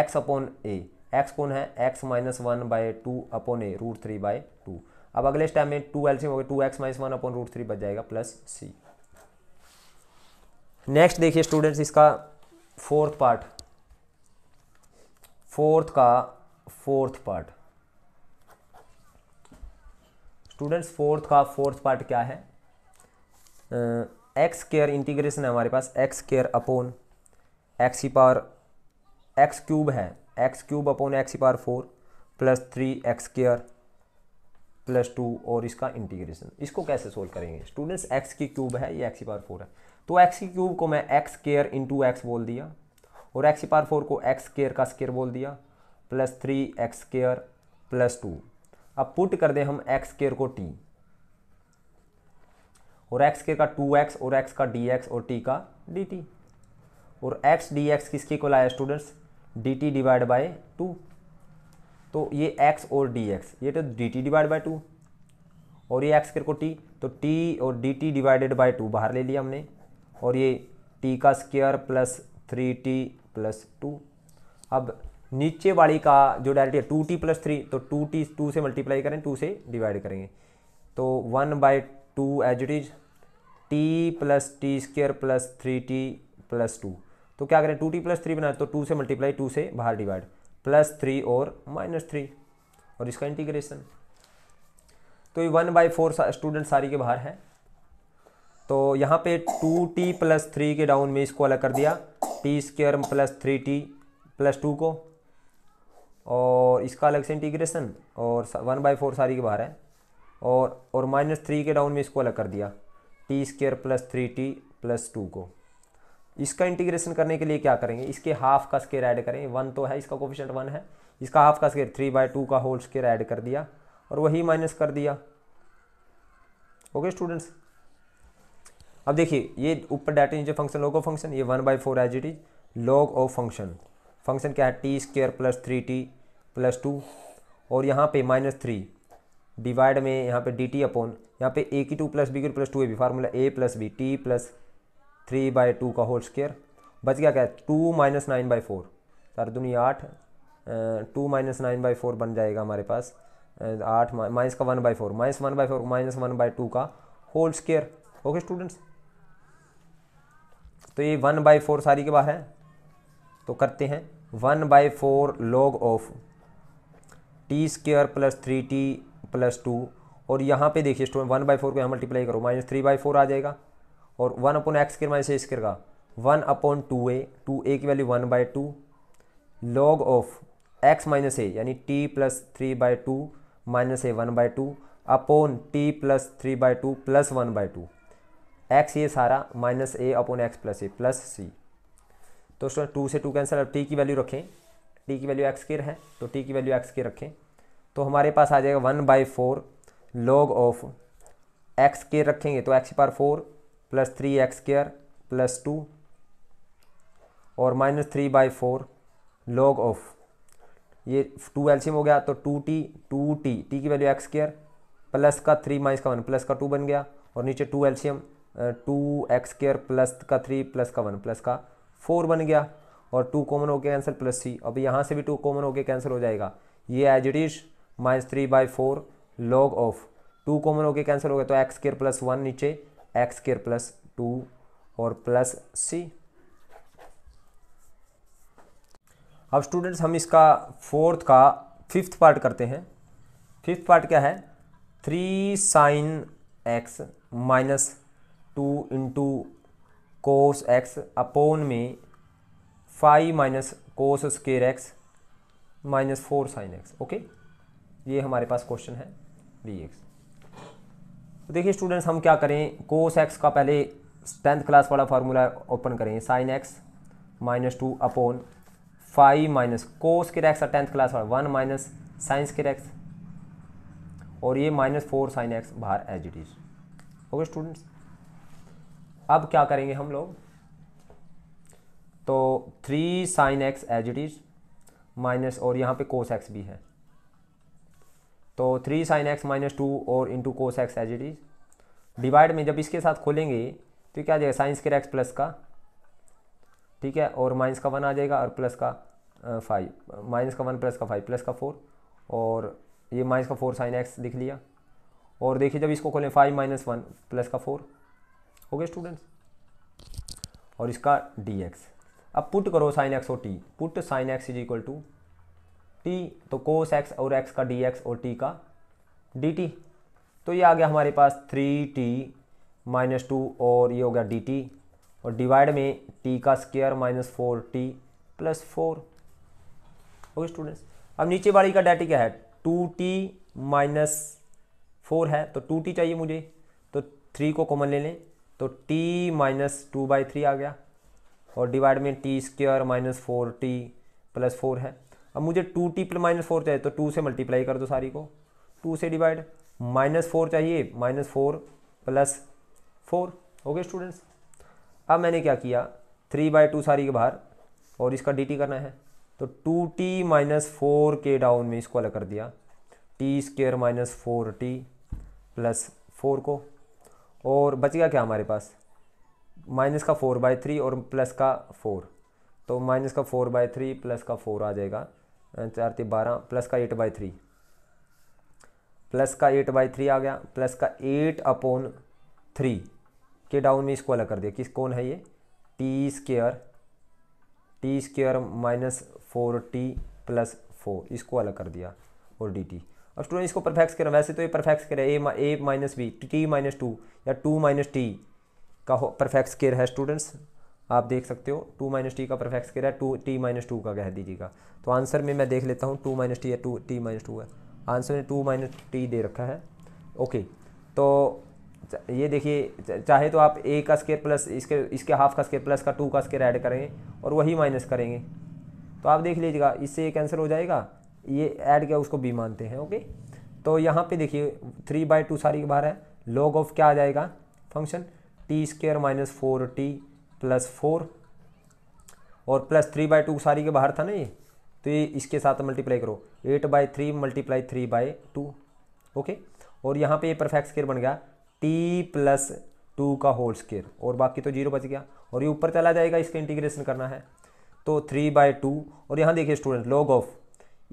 एक्स अपोन ए x कौन है x minus one by two upon A root three by two अब अगले step में to l c हो गया two x minus one upon root three बच जाएगा प्लस सी नेक्स्ट देखिए स्टूडेंट्स इसका फोर्थ पार्ट फोर्थ का फोर्थ पार्ट स्टूडेंट्स फोर्थ का फोर्थ पार्ट क्या है एक्स केयर इंटीग्रेशन है हमारे पास x square upon x e power x cube है x cube upon x e power four plus three x square plus two और इसका इंटीग्रेशन इसको कैसे सोल्व करेंगे स्टूडेंट्स एक्स की क्यूब है या एक्स ई पावर फोर है तो एक्स की क्यूब को मैं एक्स केयर इंटू एक्स बोल दिया और एक्स ई पावर फोर को एक्स केयर का स्केयर बोल दिया plus three x square plus two अब पुट कर दें हम एक्स केयर को टी और एक्स केयर का टू एक्स और एक्स का डी एक्स और टी का डी टी और एक्स डी एक्स किसके को लाया students d t divide by two तो ये एक्स और डी एक्स ये तो D t divide by two और ये एक्स केयर को टी तो टी और d t divided by two बाहर ले लिया हमने और ये टी का square plus three t plus two अब नीचे वाली का जो डायरेक्ट है टू टी प्लस थ्री तो टू टी टू से मल्टीप्लाई करें टू से डिवाइड करेंगे तो one by two as it is t plus t square plus three t plus two तो क्या करें टू टी प्लस थ्री बनाए तो टू से मल्टीप्लाई टू से बाहर डिवाइड प्लस थ्री और माइनस थ्री और इसका इंटीग्रेशन तो ये वन बाई फोर स्टूडेंट सारी के बाहर है तो यहाँ पे टू टी प्लस थ्री के डाउन में इसको अलग कर दिया t square plus three t plus two को और इसका अलग से इंटीग्रेशन और वन बाई फोर सारी के बाहर है और और माइनस थ्री के डाउन में इसको अलग कर दिया t square plus three t plus two को इसका इंटीग्रेशन करने के लिए क्या करेंगे इसके हाफ का स्केयर ऐड करें वन तो है इसका कोफिशेंट वन है इसका हाफ का स्केयर थ्री बाई टू का होल स्केयर ऐड कर दिया और वही माइनस कर दिया ओके स्टूडेंट्स अब देखिए ये ऊपर डाटा नीचे फंक्शन लोग ऑफ फंक्शन ये one by four as it is log of function function क्या है t square plus three t plus two और यहाँ पे माइनस थ्री डिवाइड में यहाँ पे डी टी अपॉन यहाँ पे ए की टू प्लस बी की plus two A B formula A plus B T plus three by two का होल स्क्र बच गया क्या है two minus nine by four चार दुनिया आठ two minus nine by four बन जाएगा हमारे पास आठ माइनस का one by four minus one by four minus one by two का होल स्केयर ओके स्टूडेंट्स तो ये वन बाई फोर सारी के बाहर है तो करते हैं one by four log of t square plus three t plus two और यहाँ पे देखिए स्टूडेंट वन बाई फोर को यहाँ मल्टीप्लाई करो माइनस थ्री बाई फोर आ जाएगा और वन अपॉन एक्स के माइनस ए एक्स का one upon two a two a की value one by two log of x minus ए यानी T plus three by two minus a one by two upon t plus three by two plus one by two x ये सारा minus a upon x plus a plus सी तो उसमें to से two cancel अब T की value रखें t की value x है तो टी की वैल्यू एक्स के रखें तो हमारे पास आ जाएगा one by four log of x square रखेंगे तो x power four plus three x square plus two और minus three by four log of ये टू एल्शियम हो गया तो two t two t t की वैल्यू एक्स केयर प्लस का थ्री माइनस का वन प्लस का टू बन गया और नीचे टू एल्शियम टू एक्स केयर प्लस का थ्री प्लस का वन प्लस का फोर बन गया और टू कॉमन होके आंसर प्लस सी अब यहाँ से भी टू कॉमन होके कैंसिल हो जाएगा ये as it is minus three by four log of two common होके कैंसिल हो गया तो एक्स केयर प्लस वन नीचे एक्स केयर प्लस टू और प्लस सी अब स्टूडेंट्स हम इसका फोर्थ का फिफ्थ पार्ट करते हैं फिफ्थ पार्ट क्या है three sine x minus two into cos x upon में five minus cos square x minus four sine x okay ये हमारे पास क्वेश्चन है डी एक्स तो देखिए स्टूडेंट्स हम क्या करें कोस एक्स का पहले टेंथ क्लास वाला फार्मूला ओपन करें sine x minus two upon five minus cos के और टेंथ क्लास वाला वन माइनस साइंस के एक्स और ये माइनस फोर साइन एक्स बाहर as it is okay students अब क्या करेंगे हम लोग तो three sine x as it is minus और यहाँ पे कोस एक्स भी है तो three sine x minus two और into cos x as it is divide में जब इसके साथ खोलेंगे तो क्या आ जाएगा साइंस के एक्स प्लस का ठीक है और माइनस का वन आ जाएगा और प्लस का फाइव माइनस का वन प्लस का फाइव प्लस का फोर और ये माइनस का फोर साइन एक्स लिख लिया और देखिए जब इसको खोलें फाइव माइनस वन प्लस का फोर हो गए स्टूडेंट्स और इसका डी एक्स अब पुट करो साइन एक्स और t put sine x is equal to t तो कोस एक्स और एक्स का डी एक्स और टी का डी टी तो ये आ गया हमारे पास थ्री टी माइनस टू और ये हो गया डी टी और डिवाइड में टी का square minus four T plus four okay students अब नीचे वाली का डाटी क्या है टू टी माइनस फोर है तो टू टी चाहिए मुझे तो थ्री को कॉमन ले लें तो T minus two by three आ गया और डिवाइड में t square minus four T plus four है अब मुझे two T plus minus four चाहिए तो टू से मल्टीप्लाई कर दो सारी को टू से डिवाइड माइनस फोर चाहिए माइनस फोर प्लस फोर हो गए स्टूडेंट्स अब मैंने क्या किया थ्री बाई टू सारी के बाहर और इसका डी करना है तो टू टी माइनस फोर के डाउन में इसको अलग कर दिया t square minus four T plus four को और बच गया क्या हमारे पास माइनस का फोर बाई थ्री और प्लस का फोर तो माइनस का फोर बाई थ्री प्लस का फोर आ जाएगा अं, चार थी बारह प्लस का एट बाई थ्री प्लस का एट बाई थ्री आ गया प्लस का एट अपोन थ्री के डाउन में इसको अलग कर दिया किस कौन है ये T square t square minus four T plus four इसको अलग कर दिया और डी टी अब स्टूडेंट इसको परफेक्ट करें वैसे तो ये परफेक्स करें a a minus b t minus two या टू माइनस टी का परफेक्ट केयर है स्टूडेंट्स आप देख सकते हो टू माइनस टी का परफेक्ट केयर है टू टी माइनस टू का कह दीजिएगा तो आंसर में मैं देख लेता हूँ टू माइनस टी या टू टी माइनस टू है आंसर में टू माइनस टी दे रखा है ओके तो ये देखिए चाहे तो आप ए का स्केयर प्लस इसके इसके हाफ का स्केयर प्लस का टू का स्केयर ऐड करेंगे और वही माइनस करेंगे तो आप देख लीजिएगा इससे एक आंसर हो जाएगा ये ऐड किया उसको बी मानते हैं ओके तो यहाँ पे देखिए थ्री बाई टू सारी के बाहर है लॉग ऑफ क्या आ जाएगा function t square minus four T plus four और प्लस थ्री बाई टू सारी के बाहर था ना ये तो ये इसके साथ मल्टीप्लाई करो eight by three multiply three by two okay और यहाँ पे ये परफेक्ट स्केयर बन गया टी प्लस टू का होल स्केयर और बाकी तो जीरो बच गया और ये ऊपर चला जाएगा इसका इंटीग्रेशन करना है तो थ्री बाई टू और यहाँ देखिए स्टूडेंट लॉग ऑफ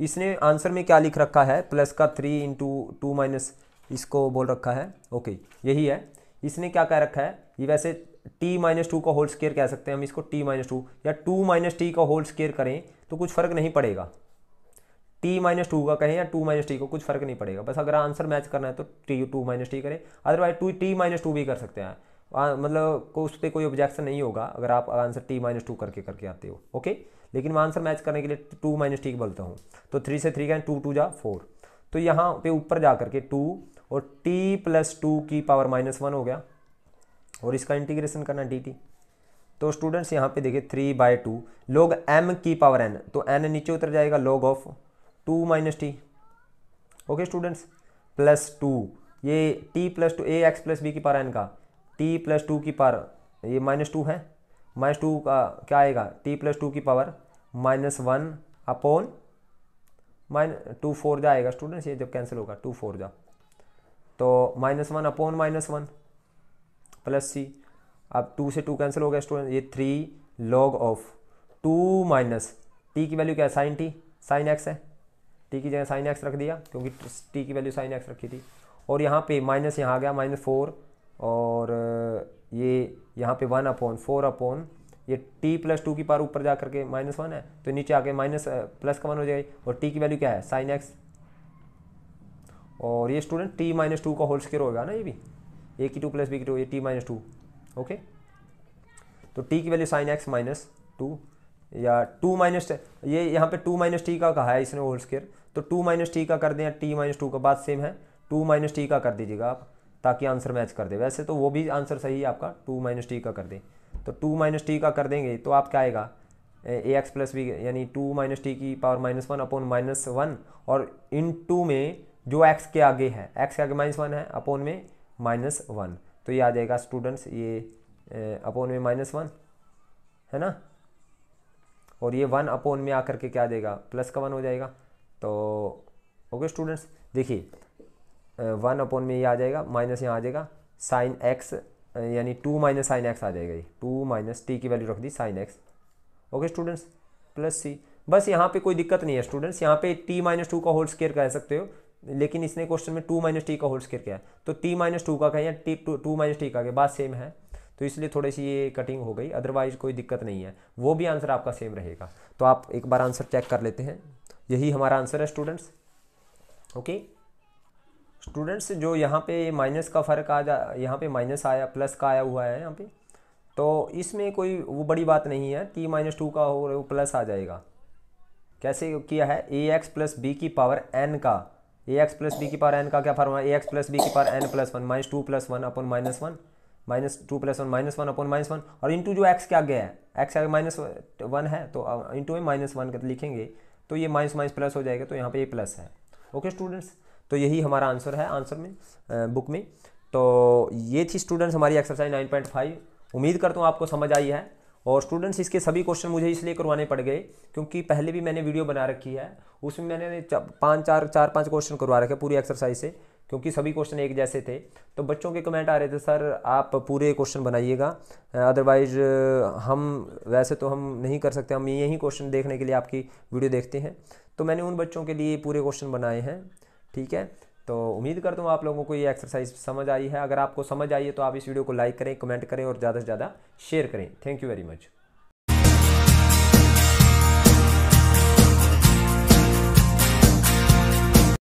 इसने आंसर में क्या लिख रखा है प्लस का थ्री इंटू टू माइनस इसको बोल रखा है ओके यही है इसने क्या कह रखा है ये वैसे t माइनस टू का होल स्केयर कह सकते हैं हम इसको t माइनस टू या टू माइनस टी का होल स्केयर करें तो कुछ फ़र्क नहीं पड़ेगा t माइनस टू का कहें या टू माइनस टी को कुछ फ़र्क नहीं पड़ेगा बस अगर आंसर मैच करना है तो टी टू माइनस टी करें otherwise two T minus two भी कर सकते हैं मतलब को उस पर कोई ऑब्जेक्शन नहीं होगा अगर आप आंसर टी माइनस टू करके करके आते हो ओके लेकिन मैं आंसर मैच करने के लिए टू माइनस टी बोलता हूँ तो थ्री से थ्री गए टू टू जा फोर तो यहाँ पे ऊपर जा करके टू और टी प्लस टू की पावर माइनस वन हो गया और इसका इंटीग्रेशन करना डी टी तो स्टूडेंट्स यहाँ पे देखिए थ्री बाय टू लोग एम की पावर एन तो एन नीचे उतर जाएगा log of two minus T okay students plus two ये T plus two A x plus B की पावर एन का टी प्लस टू की पावर ये माइनस टू है माइनस टू का क्या आएगा टी प्लस टू की power minus one upon minus two four जा आएगा स्टूडेंट्स ये जब कैंसिल होगा टू फोर जा तो minus one upon minus one plus सी अब टू से टू कैंसिल हो गया स्टूडेंट ये three log of two minus T की वैल्यू क्या है साइन टी साइन एक्स है टी की जगह साइन एक्स रख दिया क्योंकि टी की वैल्यू साइन एक्स रखी थी और यहाँ पे माइनस यहाँ आ गया माइनस फोर और ये यहाँ पे वन अपॉन फोर अपॉन ये टी प्लस टू की पार ऊपर जा करके माइनस वन है तो नीचे आके माइनस प्लस का वन हो जाएगा और टी की वैल्यू क्या है साइन एक्स और ये स्टूडेंट टी माइनस टू का होल स्केयर होगा ना ये भी ए की टू प्लस बी की टू ये टी माइनस टू ओके तो टी की value sine x minus two या टू माइनस ये यहाँ पे टू माइनस टी का कहा है इसने होल स्केयर तो टू माइनस टी का कर दें टी माइनस टू का बात सेम है टू माइनस टी का कर दीजिएगा आप ताकि आंसर मैच कर दे वैसे तो वो भी आंसर सही है आपका टू माइनस टी का कर दे तो टू माइनस टी का कर देंगे तो आप क्या आएगा ए एक्स प्लस बी यानी टू माइनस टी की power minus one upon minus one और इन टू में जो एक्स के आगे है एक्स के आगे माइनस वन है अपॉन में माइनस वन तो ये आ जाएगा स्टूडेंट्स ये अपॉन में माइनस वन है ना और ये वन अपॉन में आकर के क्या देगा प्लस का वन हो जाएगा तो ओके स्टूडेंट्स देखिए वन अपॉन में ये आ जाएगा माइनस यहाँ आ जाएगा साइन एक्स यानी टू माइनस साइन एक्स आ जाएगा ये टू माइनस टी की वैल्यू रख दी sine x okay students plus C बस यहाँ पे कोई दिक्कत नहीं है स्टूडेंट्स यहाँ पे टी माइनस टू का होल स्केयर कह सकते हो लेकिन इसने क्वेश्चन में टू माइनस टी का होल स्केयर किया तो टी माइनस टू का कहें या T two two minus T का के बाद सेम है तो इसलिए थोड़ी सी ये कटिंग हो गई अदरवाइज कोई दिक्कत नहीं है वो भी आंसर आपका सेम रहेगा तो आप एक बार आंसर चेक कर लेते हैं यही हमारा आंसर है स्टूडेंट्स ओके okay? स्टूडेंट्स जो यहाँ पे माइनस का फ़र्क आ जा यहाँ पे माइनस आया प्लस का आया हुआ है यहाँ पे तो इसमें कोई वो बड़ी बात नहीं है टी माइनस टू का हो वो प्लस आ जाएगा कैसे किया है ए एक्स प्लस बी की पावर एन का ए एक्स प्लस बी की पावर एन का क्या फॉर्म है ए एक्स प्लस बी की power N plus one minus two plus one upon minus one minus two plus one minus one upon minus one और into जो X क्या गया है एक्स आगे माइनस वन है तो इंटू uh, में माइनस वन लिखेंगे तो ये माइनस माइनस प्लस हो जाएगा तो यहाँ पर ये प्लस है ओके स्टूडेंट्स तो यही हमारा आंसर है आंसर में बुक में तो ये थी स्टूडेंट्स हमारी एक्सरसाइज नाइन पॉइंट फाइव उम्मीद करता हूँ आपको समझ आई है और स्टूडेंट्स इसके सभी क्वेश्चन मुझे इसलिए करवाने पड़ गए क्योंकि पहले भी मैंने वीडियो बना रखी है उसमें मैंने पाँच चार चार पाँच क्वेश्चन करवा रखे पूरी एक्सरसाइज से क्योंकि सभी क्वेश्चन एक जैसे थे तो बच्चों के कमेंट आ रहे थे सर आप पूरे क्वेश्चन बनाइएगा अदरवाइज हम वैसे तो हम नहीं कर सकते हम यही क्वेश्चन देखने के लिए आपकी वीडियो देखते हैं तो मैंने उन बच्चों के लिए पूरे क्वेश्चन बनाए हैं ठीक है तो उम्मीद करता हूँ आप लोगों को ये एक्सरसाइज समझ आई है अगर आपको समझ आई है तो आप इस वीडियो को लाइक करें कमेंट करें और ज़्यादा से ज़्यादा शेयर करें थैंक यू वेरी मच